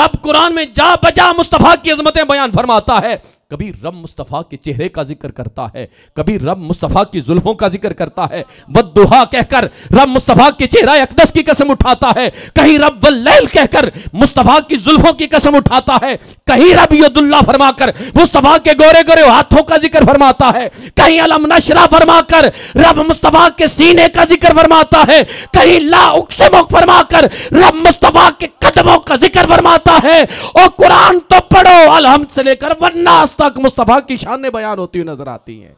रब कुरान में जा बजा मुस्तफ़ा की अजमतें बयान फरमाता है कभी रब मुस्तफ़ा के चेहरे का जिक्र करता है कभी रब मुस्तफ़ा की जुल्फों का जिक्र करता है बद दुहा कहकर रब मुस्तफ़ा के चेहरा अकदस की कसम उठाता है कहीं रब वल कहकर मुस्तफ़ा की जुल्फों की कसम उठाता है कहीं रब यदुल्ला फरमाकर मुस्तफ़ा के गोरे गोरे हाथों का जिक्र फरमाता है कहीं अलम नशरा फरमाकर रब मुस्तफ़ा के सीने का जिक्र फरमाता है कहीं ला उकसमुख फरमाकर रब मुस्तफ़ा के कदमों का जिक्र फरमाता है और कुरान तो पढ़ो अलहम से लेकर वन्ना तक मुस्तफ़ा की शान बयान होती हुई नजर आती हैं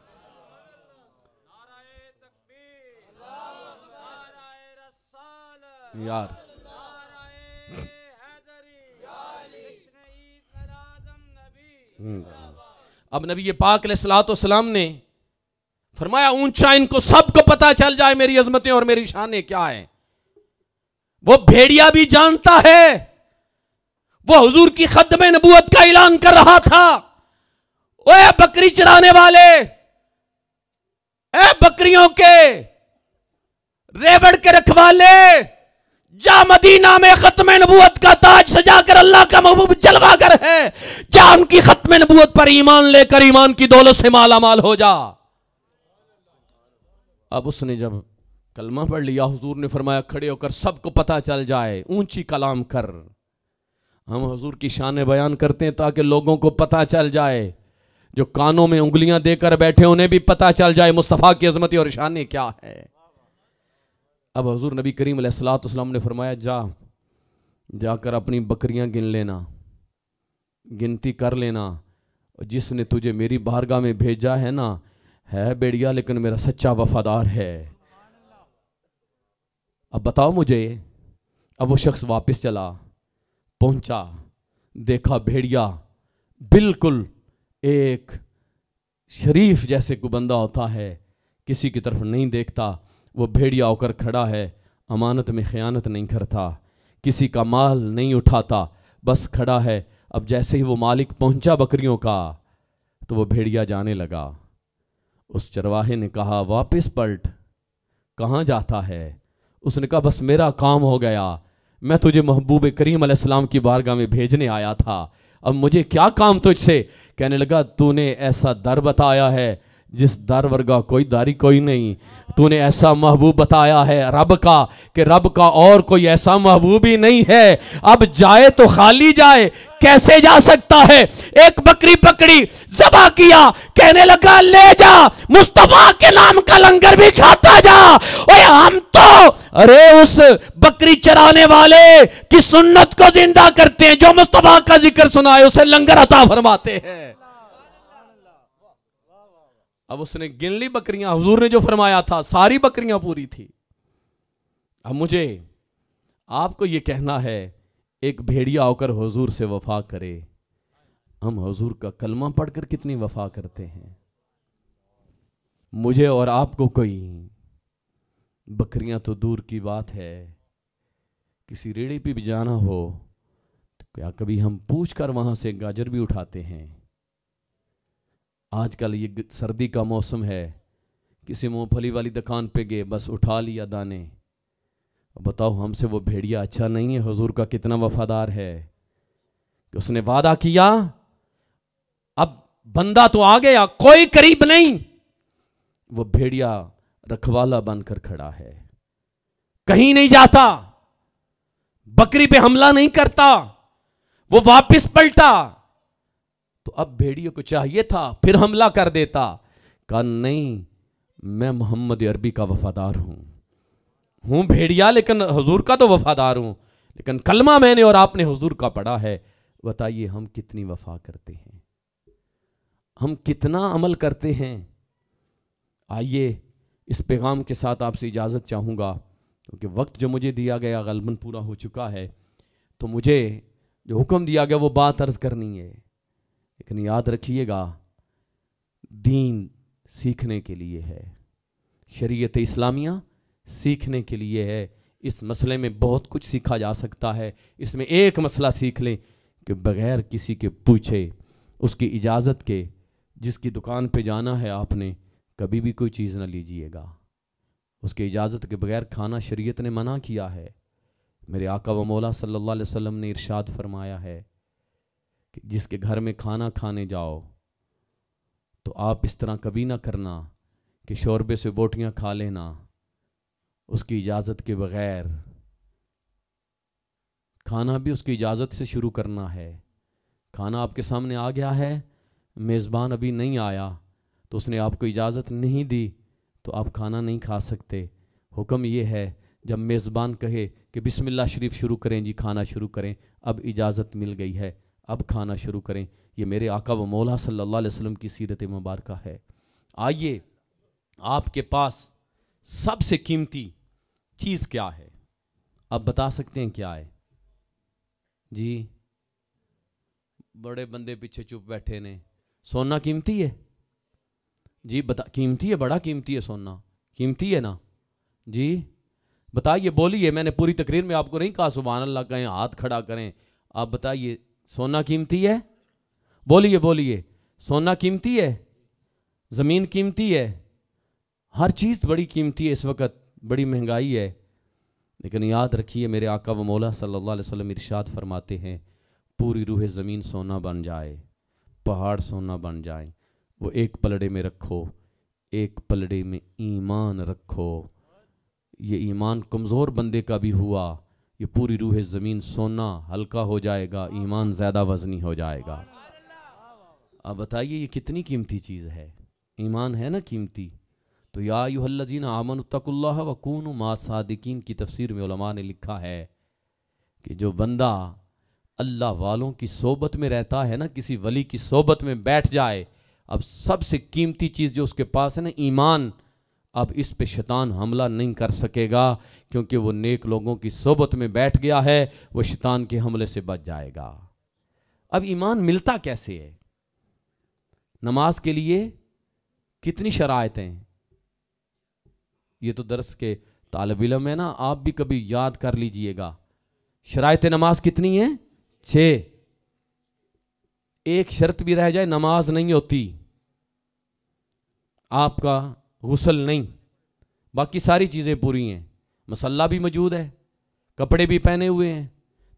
यार हम्म। अब नबी पाक सलाम ने फरमाया ऊंचा इनको सबको पता चल जाए मेरी अजमतें और मेरी शानें क्या हैं वो भेड़िया भी जानता है वो हुजूर की में नबूत का ऐलान कर रहा था ओए बकरी चराने वाले ए बकरियों के रेवड़ के रखवाले जा मदीना में खत्म नबूत का ताज सजाकर अल्लाह का महबूब जलवा कर है जा उनकी खत्म नबूत पर ईमान लेकर ईमान की दौलत से माला माल हो जा अब उसने जब कलमा पढ़ लिया हुजूर ने फरमाया खड़े होकर सबको पता चल जाए ऊंची कलाम कर हम हुजूर की शान बयान करते हैं ताकि लोगों को पता चल जाए जो कानों में उंगलियां देकर बैठे उन्हें भी पता चल जाए मुस्तफ़ा की अजमती और निशानी क्या है अब हजूर नबी करीम सलाम ने फरमाया जा जाकर अपनी बकरियां गिन लेना गिनती कर लेना जिसने तुझे मेरी बारगाह में भेजा है ना है बेड़िया लेकिन मेरा सच्चा वफादार है अब बताओ मुझे अब वो शख्स वापस चला पहुंचा देखा भेड़िया बिल्कुल एक शरीफ जैसे को बंदा होता है किसी की तरफ नहीं देखता वो भेड़िया होकर खड़ा है अमानत में ख़यानत नहीं करता किसी का माल नहीं उठाता बस खड़ा है अब जैसे ही वो मालिक पहुंचा बकरियों का तो वो भेड़िया जाने लगा उस चरवाहे ने कहा वापस पलट कहाँ जाता है उसने कहा बस मेरा काम हो गया मैं तुझे महबूब करीम अलैहिस्सलाम की बारगाह में भेजने आया था अब मुझे क्या काम तुझसे कहने लगा तूने ऐसा दर बताया है जिस दर वर्गा कोई दारी कोई नहीं तूने ऐसा महबूब बताया है रब का कि रब का और कोई ऐसा महबूब ही नहीं है अब जाए तो खाली जाए कैसे जा सकता है एक बकरी पकड़ी जबा किया कहने लगा ले जा मुस्तफा के नाम का लंगर भी खाता जा ओए हम तो अरे उस बकरी चराने वाले की सुन्नत को जिंदा करते हैं जो मुस्तफा का जिक्र सुनाए उसे लंगर अता फरमाते हैं अब उसने गिन ली बकरियां हजूर ने जो फरमाया था सारी बकरियां पूरी थी अब मुझे आपको यह कहना है एक भेड़िया होकर हजूर से वफा करे हम हजूर का कलमा पढ़कर कितनी वफा करते हैं मुझे और आपको कोई बकरियां तो दूर की बात है किसी रेड़ी पे भी जाना हो तो क्या कभी हम पूछ कर वहां से गाजर भी उठाते हैं आजकल ये सर्दी का मौसम है किसी मूँगफली वाली दुकान पे गए बस उठा लिया दाने बताओ हमसे वो भेड़िया अच्छा नहीं है हजूर का कितना वफादार है कि उसने वादा किया अब बंदा तो आ गया कोई करीब नहीं वो भेड़िया रखवाला बनकर खड़ा है कहीं नहीं जाता बकरी पे हमला नहीं करता वो वापस पलटा तो अब भेड़ियों को चाहिए था फिर हमला कर देता कहा नहीं मैं मोहम्मद अरबी का वफादार हूं हूं भेड़िया लेकिन हजूर का तो वफादार हूं लेकिन कलमा मैंने और आपने हजूर का पढ़ा है बताइए हम कितनी वफा करते हैं हम कितना अमल करते हैं आइए इस पैगाम के साथ आपसे इजाज़त चाहूँगा क्योंकि वक्त जो मुझे दिया गया गलबन पूरा हो चुका है तो मुझे जो हुक्म दिया गया वो बात अर्ज़ करनी है लेकिन याद रखिएगा दीन सीखने के लिए है शरीयत इस्लामिया सीखने के लिए है इस मसले में बहुत कुछ सीखा जा सकता है इसमें एक मसला सीख लें कि बग़ैर किसी के पूछे उसकी इजाज़त के जिसकी दुकान पे जाना है आपने कभी भी कोई चीज़ ना लीजिएगा उसके इजाज़त के बग़ैर खाना शरीयत ने मना किया है मेरे आका व मौला सल्लल्लाहु अलैहि वसल्लम ने इरशाद फरमाया है कि जिसके घर में खाना खाने जाओ तो आप इस तरह कभी ना करना कि शोरबे से बोटियां खा लेना उसकी इजाज़त के बग़ैर खाना भी उसकी इजाज़त से शुरू करना है खाना आपके सामने आ गया है मेज़बान अभी नहीं आया तो उसने आपको इजाज़त नहीं दी तो आप खाना नहीं खा सकते हुक्म ये है जब मेज़बान कहे कि बिस्मिल्लाह शरीफ शुरू करें जी खाना शुरू करें अब इजाज़त मिल गई है अब खाना शुरू करें ये मेरे आका व मौला सल्लल्लाहु अलैहि वसल्लम की सीरत मुबारक है आइए आपके पास सबसे कीमती चीज़ क्या है आप बता सकते हैं क्या है जी बड़े बंदे पीछे चुप बैठे ने सोना कीमती है जी बता कीमती है बड़ा कीमती है सोना कीमती है ना जी बताइए बोलिए मैंने पूरी तकरीर में आपको नहीं कहा सुबह अल्लाह कहें हाथ खड़ा करें आप बताइए सोना कीमती है बोलिए बोलिए सोना कीमती है ज़मीन कीमती है हर चीज़ बड़ी कीमती है इस वक्त बड़ी महंगाई है लेकिन याद रखिए मेरे आका व मौला सल्लल्लाहु अलैहि वसल्लम इरशाद फरमाते हैं पूरी रूह ज़मीन सोना बन जाए पहाड़ सोना बन जाए वो एक पलड़े में रखो एक पलड़े में ईमान रखो ये ईमान कमज़ोर बंदे का भी हुआ ये पूरी रूह ज़मीन सोना हल्का हो जाएगा ईमान ज़्यादा वज़नी हो जाएगा अब बताइए ये कितनी कीमती चीज़ है ईमान है ना कीमती तो या यूहल्लिन आमन तकुल्ला वकून मा सादिकीन की तफसीर में उलमा ने लिखा है कि जो बंदा अल्लाह वालों की सोबत में रहता है ना किसी वली की सोबत में बैठ जाए अब सबसे कीमती चीज़ जो उसके पास है ना ईमान अब इस पे शैतान हमला नहीं कर सकेगा क्योंकि वो नेक लोगों की सोबत में बैठ गया है वो शैतान के हमले से बच जाएगा अब ईमान मिलता कैसे है नमाज के लिए कितनी शरायतें हैं ये तो दरस के तालब इलम है ना आप भी कभी याद कर लीजिएगा शरात नमाज कितनी है छ एक शर्त भी रह जाए नमाज नहीं होती आपका गसल नहीं बाकी सारी चीज़ें पूरी हैं मसल्ला भी मौजूद है कपड़े भी पहने हुए हैं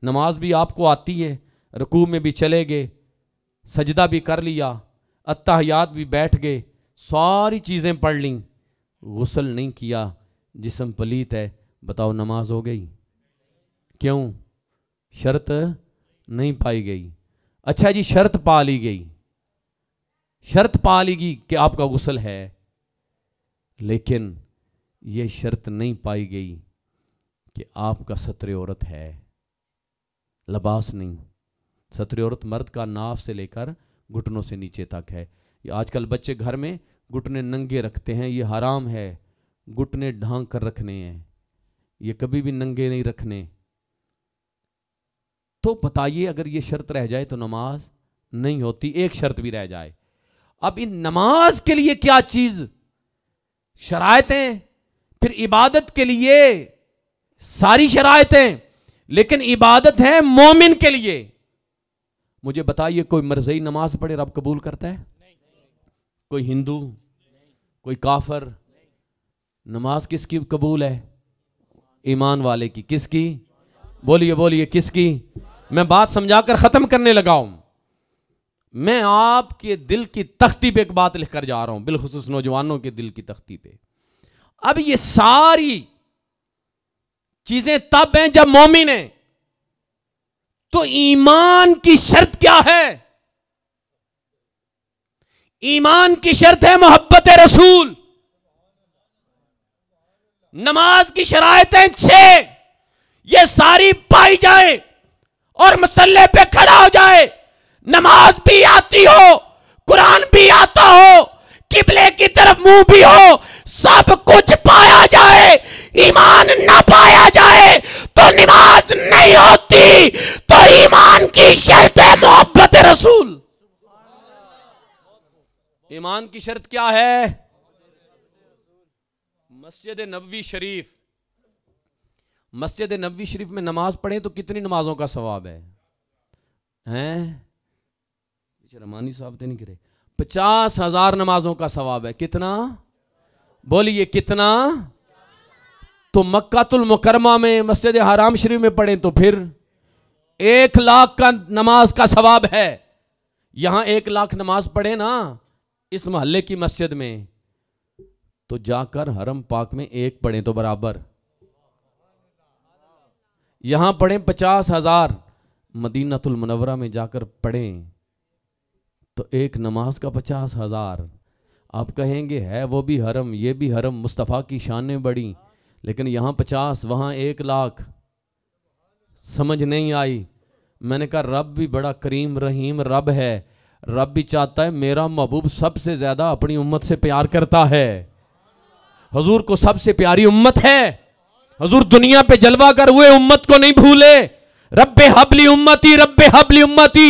नमाज भी आपको आती है रकू में भी चले गए सजदा भी कर लिया अतहयात भी बैठ गए सारी चीज़ें पढ़ लीं गसल नहीं किया जिसम पलीत है बताओ नमाज हो गई क्यों शर्त नहीं पाई गई अच्छा जी शर्त पा ली गई शर्त पा ली गई कि आपका गसल है लेकिन ये शर्त नहीं पाई गई कि आपका सत्र औरत है लबास नहीं सत्र औरत मर्द का नाफ से लेकर घुटनों से नीचे तक है ये आजकल बच्चे घर में घुटने नंगे रखते हैं ये हराम है घुटने ढांक कर रखने हैं ये कभी भी नंगे नहीं रखने तो बताइए अगर ये शर्त रह जाए तो नमाज नहीं होती एक शर्त भी रह जाए अब इन नमाज के लिए क्या चीज़ शरायतें फिर इबादत के लिए सारी शरायतें लेकिन इबादत है मोमिन के लिए मुझे बताइए कोई मरजई नमाज पढ़े रब कबूल करता है कोई हिंदू कोई काफर नमाज किसकी कबूल है ईमान वाले की किसकी बोलिए बोलिए किसकी मैं बात समझाकर ख़त्म करने लगा हूं मैं आपके दिल की तख्ती पे एक बात लिखकर जा रहा हूं बिलखसूस नौजवानों के दिल की तख्ती पे अब ये सारी चीजें तब हैं जब मोमिन है तो ईमान की शर्त क्या है ईमान की शर्त है मोहब्बत रसूल नमाज की शरायतें छह ये सारी पाई जाए और मसल्ले पे खड़ा हो जाए नमाज भी आती हो कुरान भी आता हो किबले की तरफ मुंह भी हो सब कुछ पाया जाए ईमान ना पाया जाए तो नमाज नहीं होती तो ईमान की शर्त है मोहब्बत रसूल ईमान की शर्त क्या है मस्जिद नबी शरीफ मस्जिद नबी शरीफ में नमाज पढ़े तो कितनी नमाजों का सवाब है हैं रमानी साहब तो नहीं करे पचास हजार नमाजों का सवाब है कितना बोलिए कितना तो मक्कातुल मुकरमा में मस्जिद हराम शरीफ में पढ़े तो फिर एक लाख का नमाज का सवाब है यहां एक लाख नमाज पढ़े ना इस मोहल्ले की मस्जिद में तो जाकर हरम पाक में एक पढ़े तो बराबर यहां पढ़े पचास हजार मदीनातुल मुनवरा में जाकर पढ़े तो एक नमाज का पचास हज़ार आप कहेंगे है वो भी हरम ये भी हरम मुस्तफ़ा की शानें बढ़ी लेकिन यहाँ पचास वहाँ एक लाख समझ नहीं आई मैंने कहा रब भी बड़ा करीम रहीम रब है रब भी चाहता है मेरा महबूब सबसे ज़्यादा अपनी उम्मत से प्यार करता है हजूर को सबसे प्यारी उम्मत है हजूर दुनिया पे जलवा कर हुए उम्मत को नहीं भूले रब हबली उम्मती रब हबली उम्मती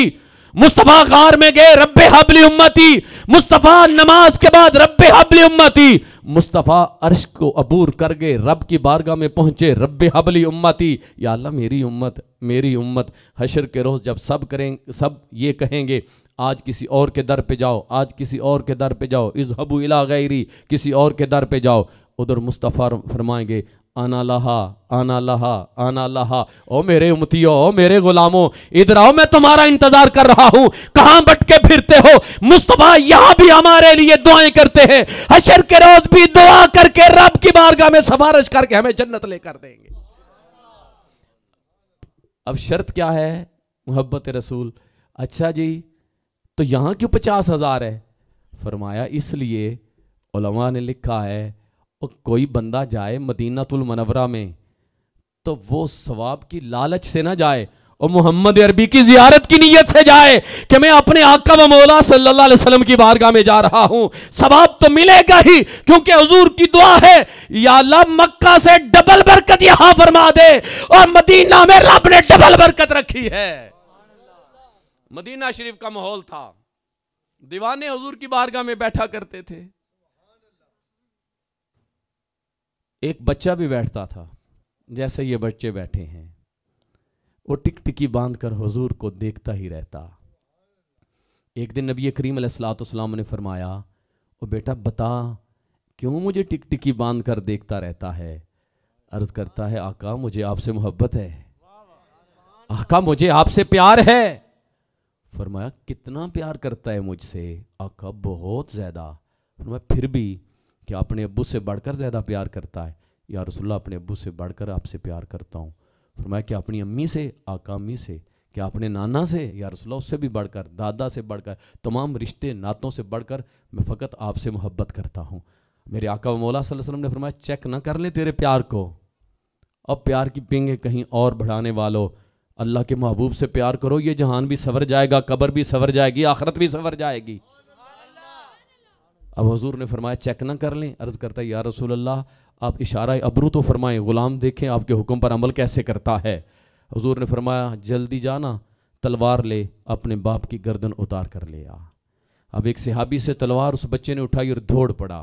मुस्तफ़ा गार में गए रब हबली उम्मती मुस्तफ़ा नमाज के बाद रब हबली उम्मती मुस्तफ़ा अर्श को अबूर कर गए रब की बारगाह में पहुंचे रब हबली उम्मती या अल्लाह मेरी उम्मत मेरी उम्मत हशर के रोज़ जब सब करें सब ये कहेंगे आज किसी और के दर पे जाओ आज किसी और के दर पे जाओ इस हबू इला गैरी किसी और के दर पे जाओ उधर मुस्तफ़ा फरमाएंगे आना लहा आना लहा आना लहा ओ मेरे उमतियो ओ मेरे गुलामो इधर आओ मैं तुम्हारा इंतजार कर रहा हूं कहां बटके फिरते हो मुस्तफा यहां भी हमारे लिए दुआएं करते हैं हशर के रोज भी दुआ करके रब की बारगाह में सिफारिश करके हमें जन्नत लेकर देंगे अब शर्त क्या है मोहब्बत रसूल अच्छा जी तो यहां क्यों पचास हजार है फरमाया इसलिए ने लिखा है और कोई बंदा जाए मदीनातुल मनवरा में तो वो सवाब की लालच से ना जाए और मोहम्मद अरबी की जियारत की नीयत से जाए कि मैं अपने आका व मौला सल्लल्लाहु अलैहि वसल्लम की बारगाह में जा रहा हूं सवाब तो मिलेगा ही क्योंकि हजूर की दुआ है या लब मक्का से डबल बरकत यहां फरमा दे और मदीना में रब ने डबल बरकत रखी है मदीना शरीफ का माहौल था दीवाने हजूर की बारगाह में बैठा करते थे एक बच्चा भी बैठता था जैसे ये बच्चे बैठे हैं वो टिकटिकी बांध कर हजूर को देखता ही रहता एक दिन नबी करीम सलाम ने फरमाया वो बेटा बता क्यों मुझे टिकटिकी बांध कर देखता रहता है अर्ज करता है आका मुझे आपसे मोहब्बत है आका मुझे आपसे प्यार है फरमाया कितना प्यार करता है मुझसे आका बहुत ज़्यादा फरमाया फिर भी कि अपने अबू से बढ़कर ज़्यादा प्यार करता है या रसुल्ला अपने अबू से बढ़कर आपसे प्यार करता हूँ फरमाया कि अपनी अम्मी से आकामी से क्या अपने नाना से या रसुल्ला उससे भी बढ़कर दादा से बढ़कर तमाम रिश्ते नातों से बढ़कर मैं फ़कत आपसे मोहब्बत करता हूँ मेरे आका मौला वसल्लम ने फरमाया चेक ना कर ले तेरे प्यार को अब प्यार की पिंगे कहीं और बढ़ाने वालों अल्लाह के महबूब से प्यार करो ये जहान भी सवर जाएगा कबर भी सवर जाएगी आखरत भी सवर जाएगी अब हजूर ने फरमाया चेक ना कर लें अर्ज़ करता है या रसूल अल्लाह आप इशारा अबरू तो फरमाएं ग़ुलाम देखें आपके हुक्म पर अमल कैसे करता है हजूर ने फरमाया जल्दी जाना तलवार ले अपने बाप की गर्दन उतार कर ले आ अब एक सिहाबी से तलवार उस बच्चे ने उठाई और दौड़ पड़ा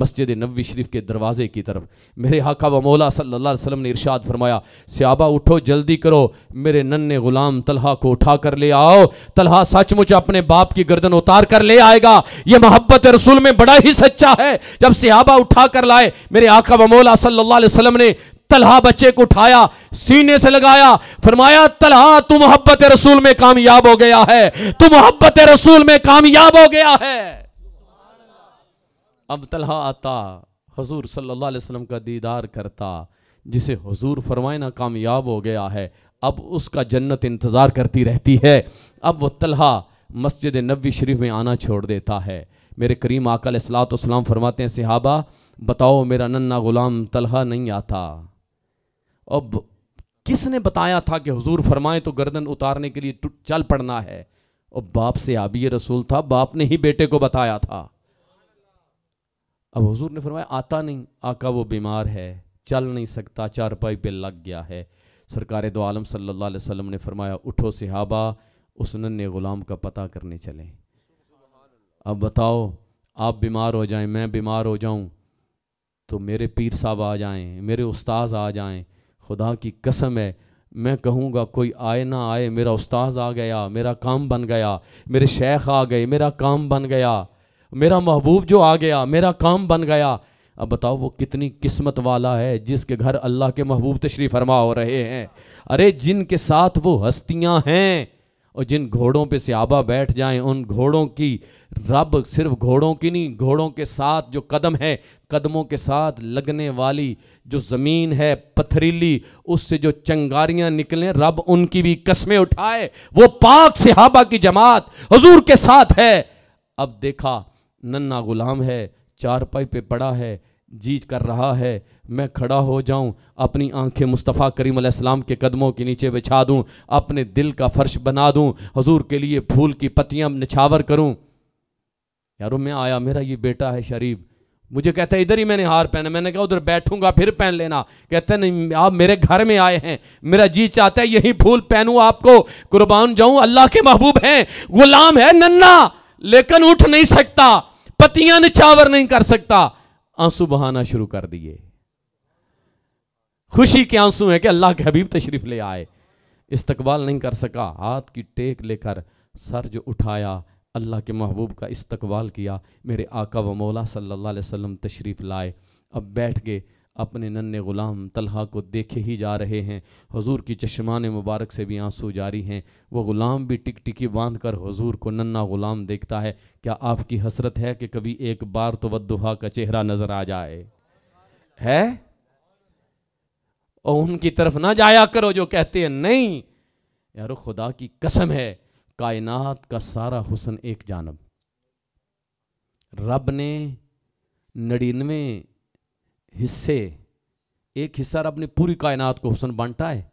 मस्जिद नबी शरीफ के दरवाज़े की तरफ मेरे हाका व मौला सल्ला वसल्लम ने इरशाद फरमाया सियाबा उठो जल्दी करो मेरे नन्हे ग़ुलाम तलहा को उठा कर ले आओ तलहा सचमुच अपने बाप की गर्दन उतार कर ले आएगा यह मोहब्बत रसूल में बड़ा ही सच्चा है जब सियाबा उठा कर लाए मेरे आका व मौला सल्ला ने तलहा बच्चे को उठाया सीने से लगाया फरमाया तलहा तू मोहब्बत रसूल में कामयाब हो गया है तू मोहब्बत रसूल में कामयाब हो गया है अब तलहा आता हजूर सल्लल्लाहु अलैहि वसल्लम का दीदार करता जिसे हजूर फरमाए ना कामयाब हो गया है अब उसका जन्नत इंतज़ार करती रहती है अब वह तलहा मस्जिद नबी शरीफ में आना छोड़ देता है मेरे करीम आकल सलाम फरमाते हैं सिहाबा बताओ मेरा नन्ना ग़ुलाम तलहा नहीं आता अब किसने बताया था कि हजूर फरमाए तो गर्दन उतारने के लिए चल पड़ना है और बाप से आबी रसूल था बाप ने ही बेटे को बताया था अब हजूर ने फरमाया आता नहीं आका वो बीमार है चल नहीं सकता चारपाई पे लग गया है सरकार दो आलम सल्ला वसम ने फरमाया उठो सिहाबा उस नन्हे ग़ुलाम का पता करने चले अब बताओ आप बीमार हो जाएं मैं बीमार हो जाऊं तो मेरे पीर साहब आ जाएं मेरे उस्ताज आ जाएं खुदा की कसम है मैं कहूँगा कोई आए ना आए मेरा उस्ताज आ गया मेरा काम बन गया मेरे शेख आ गए मेरा काम बन गया मेरा महबूब जो आ गया मेरा काम बन गया अब बताओ वो कितनी किस्मत वाला है जिसके घर अल्लाह के महबूब तशरी फरमा हो रहे हैं अरे जिनके साथ वो हस्तियाँ हैं और जिन घोड़ों पे सियाबा बैठ जाएं उन घोड़ों की रब सिर्फ घोड़ों की नहीं घोड़ों के साथ जो कदम है कदमों के साथ लगने वाली जो ज़मीन है पथरीली उससे जो चंगारियां निकलें रब उनकी भी कस्में उठाए वो पाक सिहाबा की जमात हजूर के साथ है अब देखा नन्ना गुलाम है चारपाई पे पड़ा है जीत कर रहा है मैं खड़ा हो जाऊं अपनी आंखें मुस्तफ़ा करीम अलैहिस्सलाम के कदमों के नीचे बिछा दूं अपने दिल का फर्श बना दूं हजूर के लिए फूल की पत्तियां निछावर करूं यारो मैं आया मेरा ये बेटा है शरीफ मुझे कहता है इधर ही मैंने हार पहना मैंने कहा उधर बैठूंगा फिर पहन लेना कहते नहीं आप मेरे घर में आए हैं मेरा जी चाहता है यही फूल पहनूं आपको कुर्बान जाऊं अल्लाह के महबूब हैं गुलाम है नन्ना लेकिन उठ नहीं सकता पतियां निछावर नहीं कर सकता आंसू बहाना शुरू कर दिए खुशी के आंसू है कि अल्लाह के हबीब तशरीफ ले आए इस्तकबाल नहीं कर सका हाथ की टेक लेकर सर जो उठाया अल्लाह के महबूब का इस्तकबाल किया मेरे आका व मौला सल्लल्लाहु अलैहि वसल्लम तशरीफ़ लाए अब बैठ गए अपने नन्हे ग़ुलाम तलहा को देखे ही जा रहे हैं हजूर की चश्मान मुबारक से भी आंसू जारी हैं वह ग़ुलाम भी टिक टिकी बांध कर हजूर को नन्ना ग़ुलाम देखता है क्या आपकी हसरत है कि कभी एक बार तो वदुहा का चेहरा नज़र आ जाए है और उनकी तरफ ना जाया करो जो कहते हैं नहीं यारो खुदा की कसम है कायनात का सारा हुसन एक जानब रब ने नड़िनवे हिस्से एक हिस्सा रब ने पूरी कायनात को हुसन बांटा है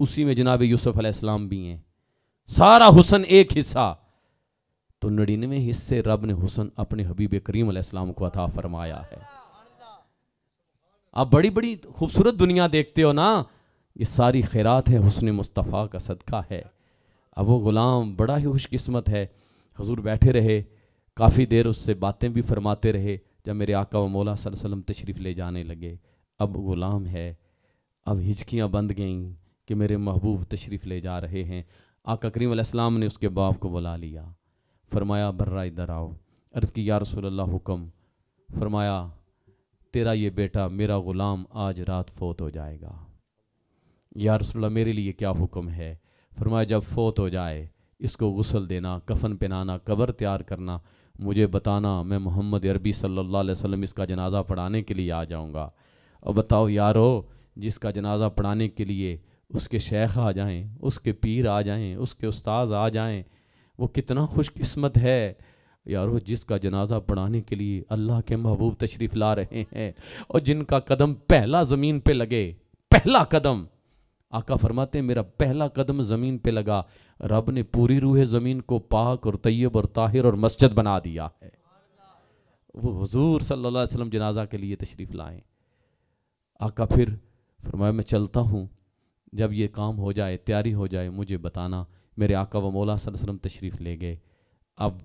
उसी में जनाब यूसुफ अलैहिस्सलाम भी हैं सारा हुसन एक हिस्सा तो नड़िनवे हिस्से रब ने हुसन अपने हबीब करीम अलैहिस्सलाम को अता फरमाया है आप बड़ी बड़ी खूबसूरत दुनिया देखते हो ना ये सारी खैरात है हुसन मुस्तफ़ा का सदका है अब वो ग़ुलाम बड़ा ही खुशकस्मत है हजूर बैठे रहे काफ़ी देर उससे बातें भी फरमाते रहे जब मेरे आका व मौला सल्लम तशरीफ़ ले जाने लगे अब ग़ुलाम है अब हिचकियाँ बंद गईं कि मेरे महबूब तशरीफ़ ले जा रहे हैं आका करीम ने उसके बाप को बुला लिया फरमाया बर्रा इधर आओ अर्ज़ की या रसोल्ला हुक्म फरमाया तेरा ये बेटा मेरा ग़ुलाम आज रात फोत हो जाएगा या रसोल्ला मेरे लिए क्या हुक्म है फरमाया जब फोत हो जाए इसको गसल देना कफन पहनाना कबर तैयार करना मुझे बताना मैं मोहम्मद अरबी सल्ला वसम इसका जनाजा पढ़ाने के लिए आ जाऊँगा और बताओ यारो जिसका जनाजा पढ़ाने के लिए उसके शेख आ जाएँ उसके पीर आ जाएँ उसके उस्ताज आ जाएँ वो कितना खुशकस्मत है यारो जिसका जनाजा पढ़ाने के लिए अल्लाह के महबूब तशरीफ़ ला रहे हैं और जिनका कदम पहला ज़मीन पर लगे पहला कदम आका फरमाते मेरा पहला कदम ज़मीन पे लगा रब ने पूरी रूह ज़मीन को पाक और तैयब और ताहिर और मस्जिद बना दिया है वो हजूर सल्ला वसलम जनाजा के लिए तशरीफ़ लाएँ आका फिर फरमाया मैं चलता हूँ जब ये काम हो जाए तैयारी हो जाए मुझे बताना मेरे आका व मौला वसलम तशरीफ़ ले गए अब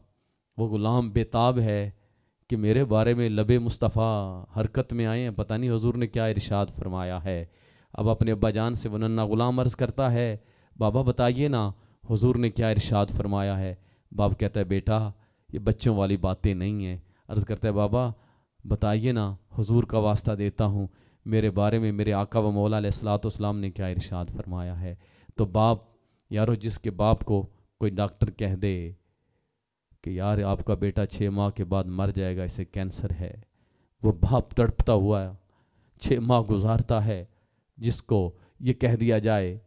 वो ग़ुलाम बेताब है कि मेरे बारे में लब मुस्तफ़ा हरकत में आए हैं पता नहीं हजूर ने क्या इरशाद फरमाया है अब अपने अब्बा जान से वनन्ना ग़ुलाम अर्ज़ करता है बाबा बताइए ना हुजूर ने क्या इरशाद फरमाया है बाप कहता है बेटा ये बच्चों वाली बातें नहीं हैं अर्ज़ करता है बाबा बताइए ना हुजूर का वास्ता देता हूँ मेरे बारे में मेरे आका व मौला सलाम ने क्या इरशाद फरमाया है तो बाप यारो जिसके बाप को कोई डॉक्टर कह दे कि यार आपका बेटा छः माह के बाद मर जाएगा इसे कैंसर है वो बाप तड़पता हुआ छः माह गुजारता है जिसको ये कह दिया जाए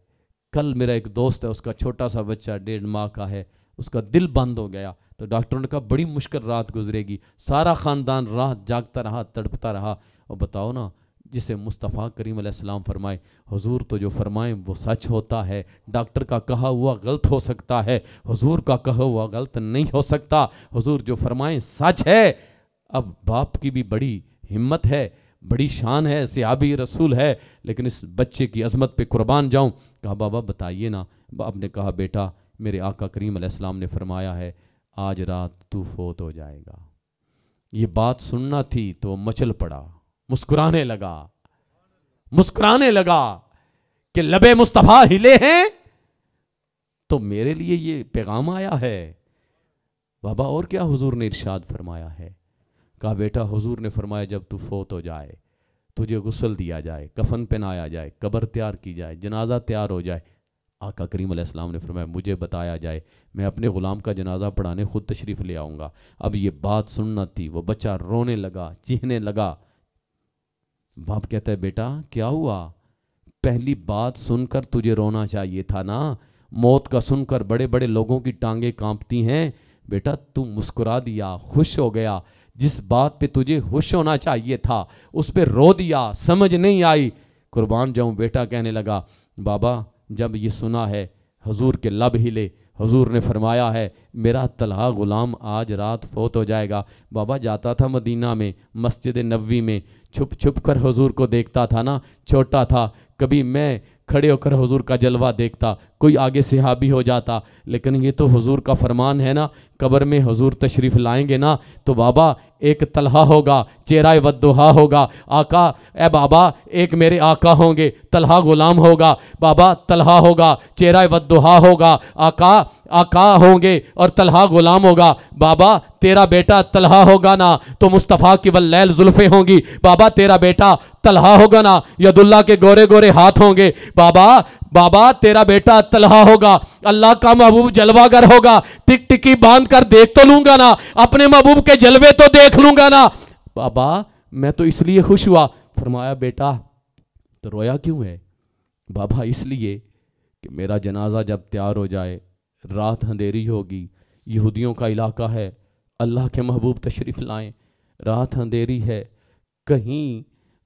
कल मेरा एक दोस्त है उसका छोटा सा बच्चा डेढ़ माह का है उसका दिल बंद हो गया तो डॉक्टरों ने कहा बड़ी मुश्किल रात गुजरेगी सारा ख़ानदान रात जागता रहा तड़पता रहा और बताओ ना जिसे मुस्तफ़ा करीम सलाम फरमाए हुजूर तो जो फरमाए वो सच होता है डॉक्टर का कहा हुआ गलत हो सकता है हुजूर का कहा हुआ गलत नहीं हो सकता हुजूर जो फरमाए सच है अब बाप की भी बड़ी हिम्मत है बड़ी शान है सियाबी रसूल है लेकिन इस बच्चे की अजमत पे कुर्बान जाऊँ कहा बाबा बताइए ना बाप ने कहा बेटा मेरे आका करीम अलैहिस्सलाम ने फरमाया है आज रात तू फोत हो जाएगा ये बात सुनना थी तो मचल पड़ा मुस्कुराने लगा मुस्कुराने लगा कि लबे मुस्तफ़ा हिले हैं तो मेरे लिए ये पैगाम आया है बाबा और क्या हुजूर ने इरशाद फरमाया है कहा बेटा हुजूर ने फरमाया जब तू फोत हो जाए तुझे गुसल दिया जाए कफन पहनाया जाए कब्र तैयार की जाए जनाजा तैयार हो जाए आका करीम अलैहिस्सलाम ने फरमाया मुझे बताया जाए मैं अपने ग़ुलाम का जनाजा पढ़ाने ख़ुद तशरीफ़ ले आऊँगा अब ये बात सुनना थी वो बच्चा रोने लगा चीखने लगा बाप कहता है बेटा क्या हुआ पहली बात सुनकर तुझे रोना चाहिए था ना मौत का सुनकर बड़े बड़े लोगों की टांगें कांपती हैं बेटा तू मुस्कुरा दिया खुश हो गया जिस बात पे तुझे होश होना चाहिए था उस पर रो दिया समझ नहीं आई कुर्बान जाऊँ बेटा कहने लगा बाबा जब ये सुना है हजूर के लब ही ले हजूर ने फरमाया है मेरा तलहा ग़ुलाम आज रात फोत हो जाएगा बाबा जाता था मदीना में मस्जिद नबी में छुप छुप कर हजूर को देखता था ना छोटा था कभी मैं खड़े होकर हजूर का जलवा देखता कोई आगे सिहाबी हो जाता लेकिन ये तो हुजूर का फरमान है ना कब्र में हुजूर तशरीफ़ लाएंगे ना तो बाबा एक तलहा होगा चेहरा वदोहा होगा आका ए बाबा एक मेरे आका होंगे तलहा गुलाम होगा बाबा तलहा होगा चेहरा वदोहा होगा आका आका होंगे और तलहा गुलाम होगा बाबा तेरा बेटा तलहा होगा ना तो मुस्तफ़ा की वल्लैल जुल्फ़े होंगी बाबा तेरा बेटा तलहा होगा ना यदुल्ला के गोरे गोरे हाथ होंगे बाबा बाबा तेरा बेटा तलहा होगा अल्लाह का महबूब जलवागर होगा टिक टिकी बांध कर देख तो लूंगा ना अपने महबूब के जलवे तो देख लूंगा ना बाबा मैं तो इसलिए खुश हुआ फरमाया बेटा तो रोया क्यों है बाबा इसलिए कि मेरा जनाजा जब तैयार हो जाए रात अंधेरी होगी यहूदियों का इलाका है अल्लाह के महबूब तशरीफ़ लाएं रात अंधेरी है कहीं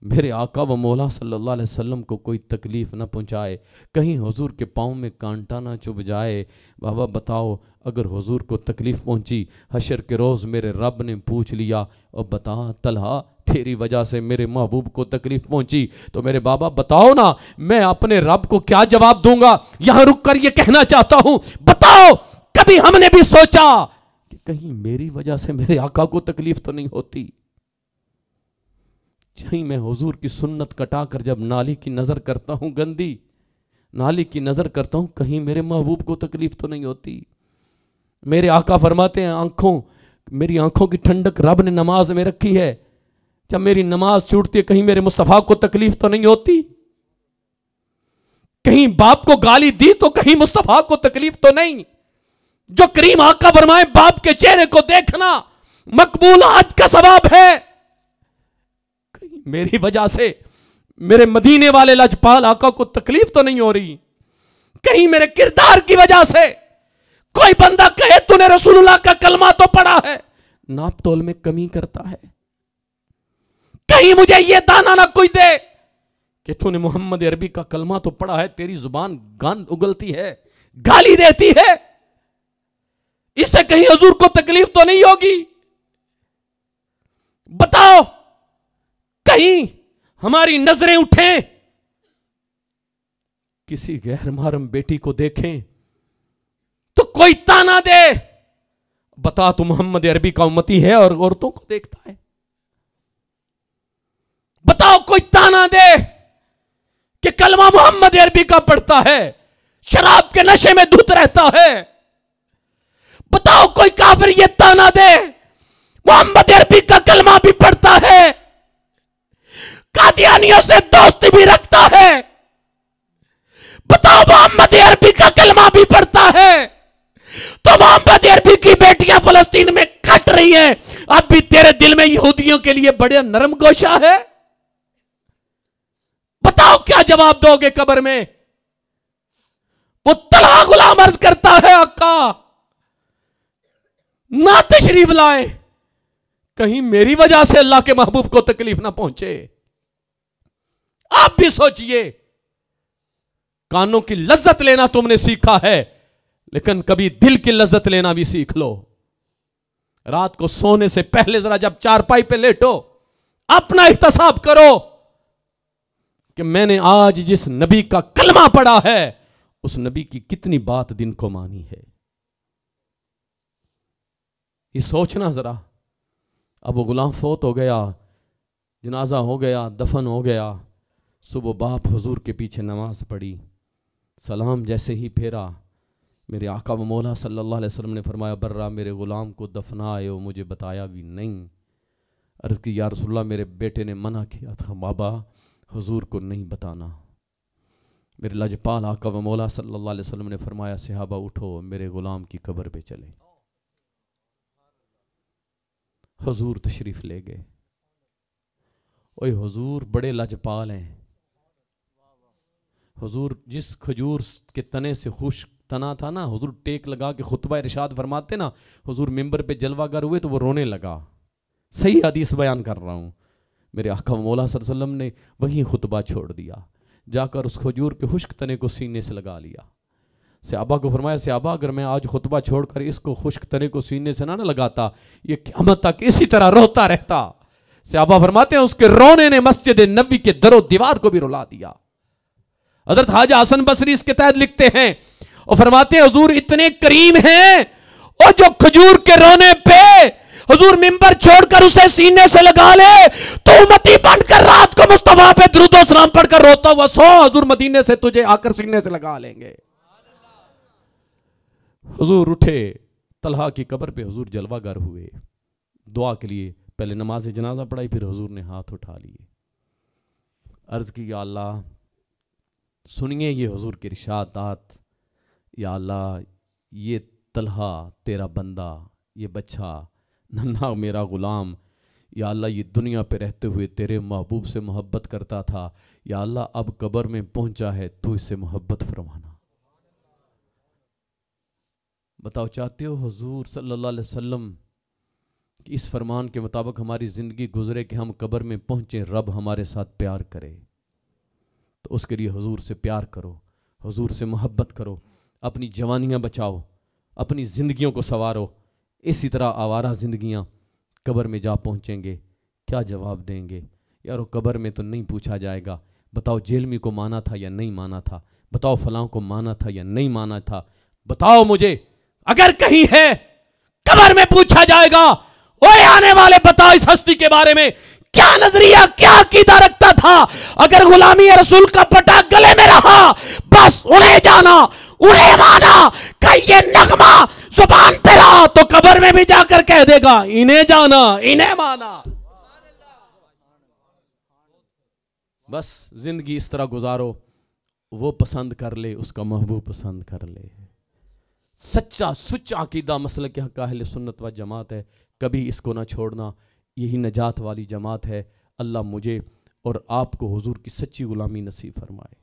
मेरे आका व मौला सल्लल्लाहु अलैहि वसल्लम को कोई तकलीफ़ ना पहुंचाए कहीं हुजूर के पाँव में कांटा ना चुभ जाए बाबा बताओ अगर हुजूर को तकलीफ़ पहुंची हशर के रोज़ मेरे रब ने पूछ लिया और बता तलहा तेरी वजह से मेरे महबूब को तकलीफ़ पहुंची तो मेरे बाबा बताओ ना मैं अपने रब को क्या जवाब दूंगा यहाँ रुक कर ये कहना चाहता हूँ बताओ कभी हमने भी सोचा कि कहीं मेरी वजह से मेरे आका को तकलीफ़ तो नहीं होती यही मैं हुजूर की सुन्नत कटा कर जब नाली की नज़र करता हूँ गंदी नाली की नज़र करता हूँ कहीं मेरे महबूब को तकलीफ तो नहीं होती मेरे आका फरमाते हैं आँखों मेरी आँखों की ठंडक रब ने नमाज में रखी है जब मेरी नमाज छूटती है कहीं मेरे मुस्तफ़ा को तकलीफ तो नहीं होती कहीं बाप को गाली दी तो कहीं मुस्तफ़ा को तकलीफ तो नहीं जो करीम आका फरमाए बाप के चेहरे को देखना मकबूल आज का सवाब है मेरी वजह से मेरे मदीने वाले लजपाल आका को तकलीफ तो नहीं हो रही कहीं मेरे किरदार की वजह से कोई बंदा कहे तूने रसूलुल्लाह का कलमा तो पढ़ा है नाप तोल में कमी करता है कहीं मुझे यह दाना ना कोई दे कि तूने मोहम्मद अरबी का कलमा तो पढ़ा है तेरी जुबान गंद उगलती है गाली देती है इससे कहीं हजूर को तकलीफ तो नहीं होगी बताओ कहीं हमारी नजरें उठें किसी गैर महरम बेटी को देखें तो कोई ताना दे बता तो मोहम्मद अरबी का उम्मती है और औरतों को देखता है बताओ कोई ताना दे कि कलमा मोहम्मद अरबी का पड़ता है शराब के नशे में धुत रहता है बताओ कोई काबर ये ताना दे मोहम्मद अरबी का कलमा भी पढ़ता है कादियानियों से दोस्ती भी रखता है बताओ मोहम्मद अरबी का कलमा भी पढ़ता है तो मोहम्मद अरबी की बेटियां फलस्तीन में कट रही हैं अब भी तेरे दिल में यहूदियों के लिए बड़े नरम गोशा है बताओ क्या जवाब दोगे कबर में वो तला गुलाम अर्ज करता है अक्का ना तशरीफ लाए कहीं मेरी वजह से अल्लाह के महबूब को तकलीफ ना पहुंचे आप भी सोचिए कानों की लज्जत लेना तुमने सीखा है लेकिन कभी दिल की लज्जत लेना भी सीख लो रात को सोने से पहले जरा जब चारपाई पे लेटो अपना इहतसाब करो कि मैंने आज जिस नबी का कलमा पड़ा है उस नबी की कितनी बात दिन को मानी है ये सोचना जरा अब वो गुलाम फोत हो गया जनाजा हो गया दफन हो गया सुबह बाप हुजूर के पीछे नमाज पढ़ी सलाम जैसे ही फेरा मेरे आका व मौला सल्लल्लाहु अलैहि वसल्लम ने फरमाया बर्रा मेरे ग़ुलाम को दफना आए मुझे बताया भी नहीं अर्ज़ की या मेरे बेटे ने मना किया था बाबा हुजूर को नहीं बताना मेरे लजपाल आका व मौला सल्लल्लाहु अलैहि वसल्लम ने फरमाया सहाबा उठो मेरे ग़ुलाम की कब्र पर चले हुजूर तशरीफ़ ले गए ओए हुजूर बड़े लजपाल हैं हुजूर जिस खजूर के तने से खुश तना था ना हुजूर टेक लगा के खुतबा इरशाद फरमाते ना हुजूर मेम्बर पे जलवागर हुए तो वो रोने लगा सही हदीस बयान कर रहा हूँ मेरे आका मौला सरसलम ने वहीं खुतबा छोड़ दिया जाकर उस खजूर के खुश्क तने को सीने से लगा लिया सहाबा को फरमाया सहाबा अगर मैं आज खुतबा छोड़कर इसको खुश्क तने को सीने से ना ना लगाता ये क्या तक इसी तरह रोता रहता सहाबा फरमाते हैं उसके रोने ने मस्जिद नबी के दरो दीवार को भी रुला दिया हजरत हाजा हसन बसरी इसके तहत लिखते हैं और फरमाते हैं हजूर इतने करीम हैं और जो खजूर के रोने पे हजूर मिंबर छोड़कर उसे सीने से लगा ले तो उमती बनकर रात को मुस्तफा पे द्रुदो सलाम पढ़कर रोता हुआ सो हजूर मदीने से तुझे आकर सीने से लगा लेंगे हजूर उठे तलहा की कब्र पे हजूर जलवागर हुए दुआ के लिए पहले नमाज जनाजा पढ़ाई फिर हजूर ने हाथ उठा लिए अर्ज की अल्लाह सुनिए ये हुजूर की रिशादात या अल्लाह ये तलहा तेरा बंदा ये बच्चा नन्हा मेरा ग़ुलाम या अल्लाह ये दुनिया पे रहते हुए तेरे महबूब से मोहब्बत करता था या अल्लाह अब कब्र में पहुंचा है तो इसे मोहब्बत फरमाना बताओ चाहते हो हुजूर सल्लल्लाहु अलैहि वसल्लम कि इस फरमान के मुताबिक हमारी ज़िंदगी गुजरे कि हम कब्र में पहुँचें रब हमारे साथ प्यार करे तो उसके लिए हजूर से प्यार करो हजूर से मोहब्बत करो अपनी जवानियाँ बचाओ अपनी ज़िंदगियों को संवारो इसी तरह आवारा ज़िंदगियाँ कब्र में जा पहुँचेंगे क्या जवाब देंगे यारो कब्र में तो नहीं पूछा जाएगा बताओ जेलमी को माना था या नहीं माना था बताओ फलां को माना था या नहीं माना था बताओ मुझे अगर कहीं है कब्र में पूछा जाएगा ओए आने वाले बताओ इस हस्ती के बारे में क्या नजरिया क्या अकीदा रखता था अगर गुलामी रसूल का पटा गले में रहा बस उन्हें जाना उन्हें माना का ये नगमा जुबान पे रहा तो कबर में भी जाकर कह देगा इन्हें जाना इन्हें माना बस जिंदगी इस तरह गुजारो वो पसंद कर ले उसका महबूब पसंद कर ले सच्चा सुच्चा अकीदा मसल के हक अहल सुन्नत व जमात है कभी इसको ना छोड़ना यही नजात वाली जमात है अल्लाह मुझे और आपको हुजूर की सच्ची ग़ुलामी नसीब फरमाए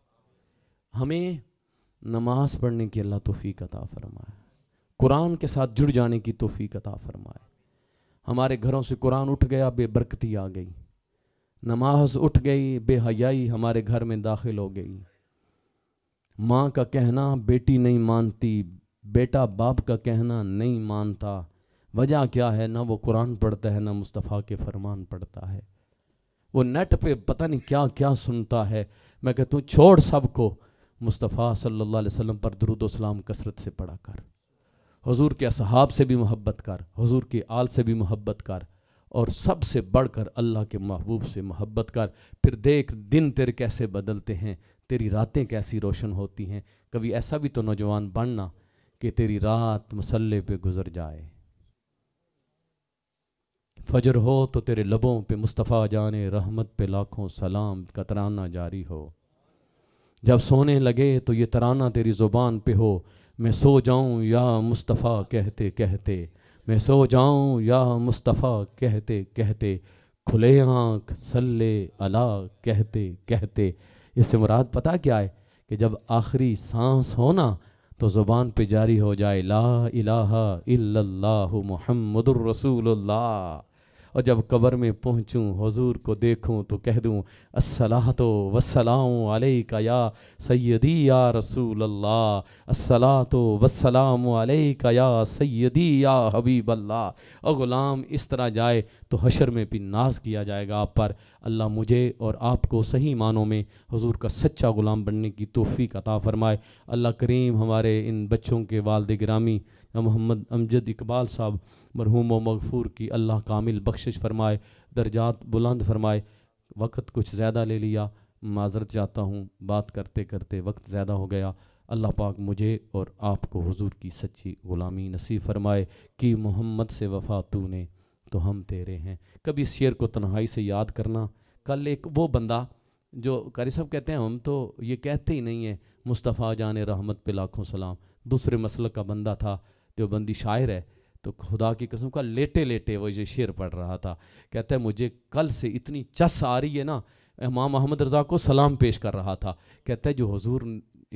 हमें नमाज पढ़ने की अल्लाह तोफ़ी अता फरमाए कुरान के साथ जुड़ जाने की तोफ़ी अता फरमाए हमारे घरों से कुरान उठ गया बेबरकती आ गई नमाज उठ गई बेहयाई हमारे घर में दाखिल हो गई माँ का कहना बेटी नहीं मानती बेटा बाप का कहना नहीं मानता वजह क्या है ना वो कुरान पढ़ता है ना मुस्तफ़ा के फरमान पढ़ता है वो नेट पे पता नहीं क्या क्या सुनता है मैं कहता हूँ छोड़ सबको मुस्तफ़ा सल्ला वसम पर दरुद सलाम कसरत से पढ़ा कर हजूर के असहाब से भी मोहब्बत कर हज़ूर के आल से भी मोहब्बत कर और सबसे बढ़कर अल्लाह के महबूब से मोहब्बत कर फिर देख दिन तेरे कैसे बदलते हैं तेरी रातें कैसी रोशन होती हैं कभी ऐसा भी तो नौजवान बनना कि तेरी रात मसल्ले पे गुजर जाए फजर हो तो तेरे लबों पे मुस्तफ़ा जाने रहमत पे लाखों सलाम का तराना जारी हो जब सोने लगे तो ये तराना तेरी ज़ुबान पे हो मैं सो जाऊँ या मुस्तफ़ा कहते कहते मैं सो जाऊँ या मुस्तफ़ा कहते कहते खुले आँख सल्ले अला कहते कहते इससे मुराद पता क्या है कि जब आखिरी सांस हो ना तो ज़ुबान पे जारी हो जाए ला इलाहा इल्लल्लाहु मुहम्मदुर रसूलुल्लाह और जब कबर में पहुँचूँ हजूर को देखूँ तो कह दूँ असला तो वसलाम का या सैदी या रसूल अल्लाह असला तो वसलाम का या सैदी या हबीब अल्लाह और ग़ुलाम इस तरह जाए तो हशर में भी नाज किया जाएगा आप पर अल्लाह मुझे और आपको सही मानों में हजूर का सच्चा ग़ुलाम बनने की तोहफी का ता फ़रमाए अल्लाह करीम हमारे इन बच्चों के वालद ग्रामी मोहम्मद अमजद इकबाल साहब मरहूम व मगफूर की अल्लाह कामिल बख्शिश फरमाए दर्जात बुलंद फरमाए वक्त कुछ ज़्यादा ले लिया माजरत जाता हूँ बात करते करते वक्त ज़्यादा हो गया अल्लाह पाक मुझे और आपको हुजूर की सच्ची ग़ुलामी नसीब फरमाए कि मोहम्मद से वफ़ा तू ने तो हम तेरे हैं कभी इस शेर को तन्हाई से याद करना कल एक वो बंदा जो कारी साहब कहते हैं हम तो ये कहते ही नहीं हैं मुस्तफ़ा जान रहमत पे लाखों सलाम दूसरे मसल का बंदा था देवबंदी शायर है तो खुदा की कसम का लेटे लेटे वो ये शेर पढ़ रहा था कहता है मुझे कल से इतनी चस आ रही है ना इमाम अहमद रज़ा को सलाम पेश कर रहा था कहता है जो हजूर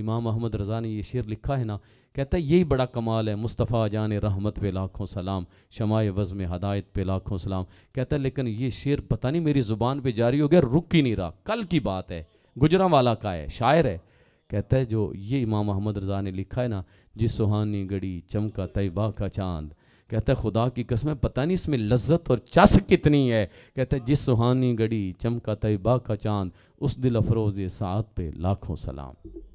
इमाम अहमद रज़ा ने ये शेर लिखा है ना कहता है यही बड़ा कमाल है मुस्तफ़ा जान रहमत पे लाखों सलाम शमाय वज़म हदायत पे लाखों सलाम कहता है लेकिन ये शेर पता नहीं मेरी ज़ुबान पे जारी हो गया रुक ही नहीं रहा कल की बात है गुजरा वाला का है शायर है कहता है जो ये इमाम अहमद रज़ा ने लिखा है ना जिस सुहानी गड़ी चमका तयबा का चांद कहता है खुदा की कसम पता नहीं इसमें लज्जत और चस कितनी है कहता है जिस सुहानी गड़ी चमका तयबा का चांद उस दिल अफरोज़ सात पे लाखों सलाम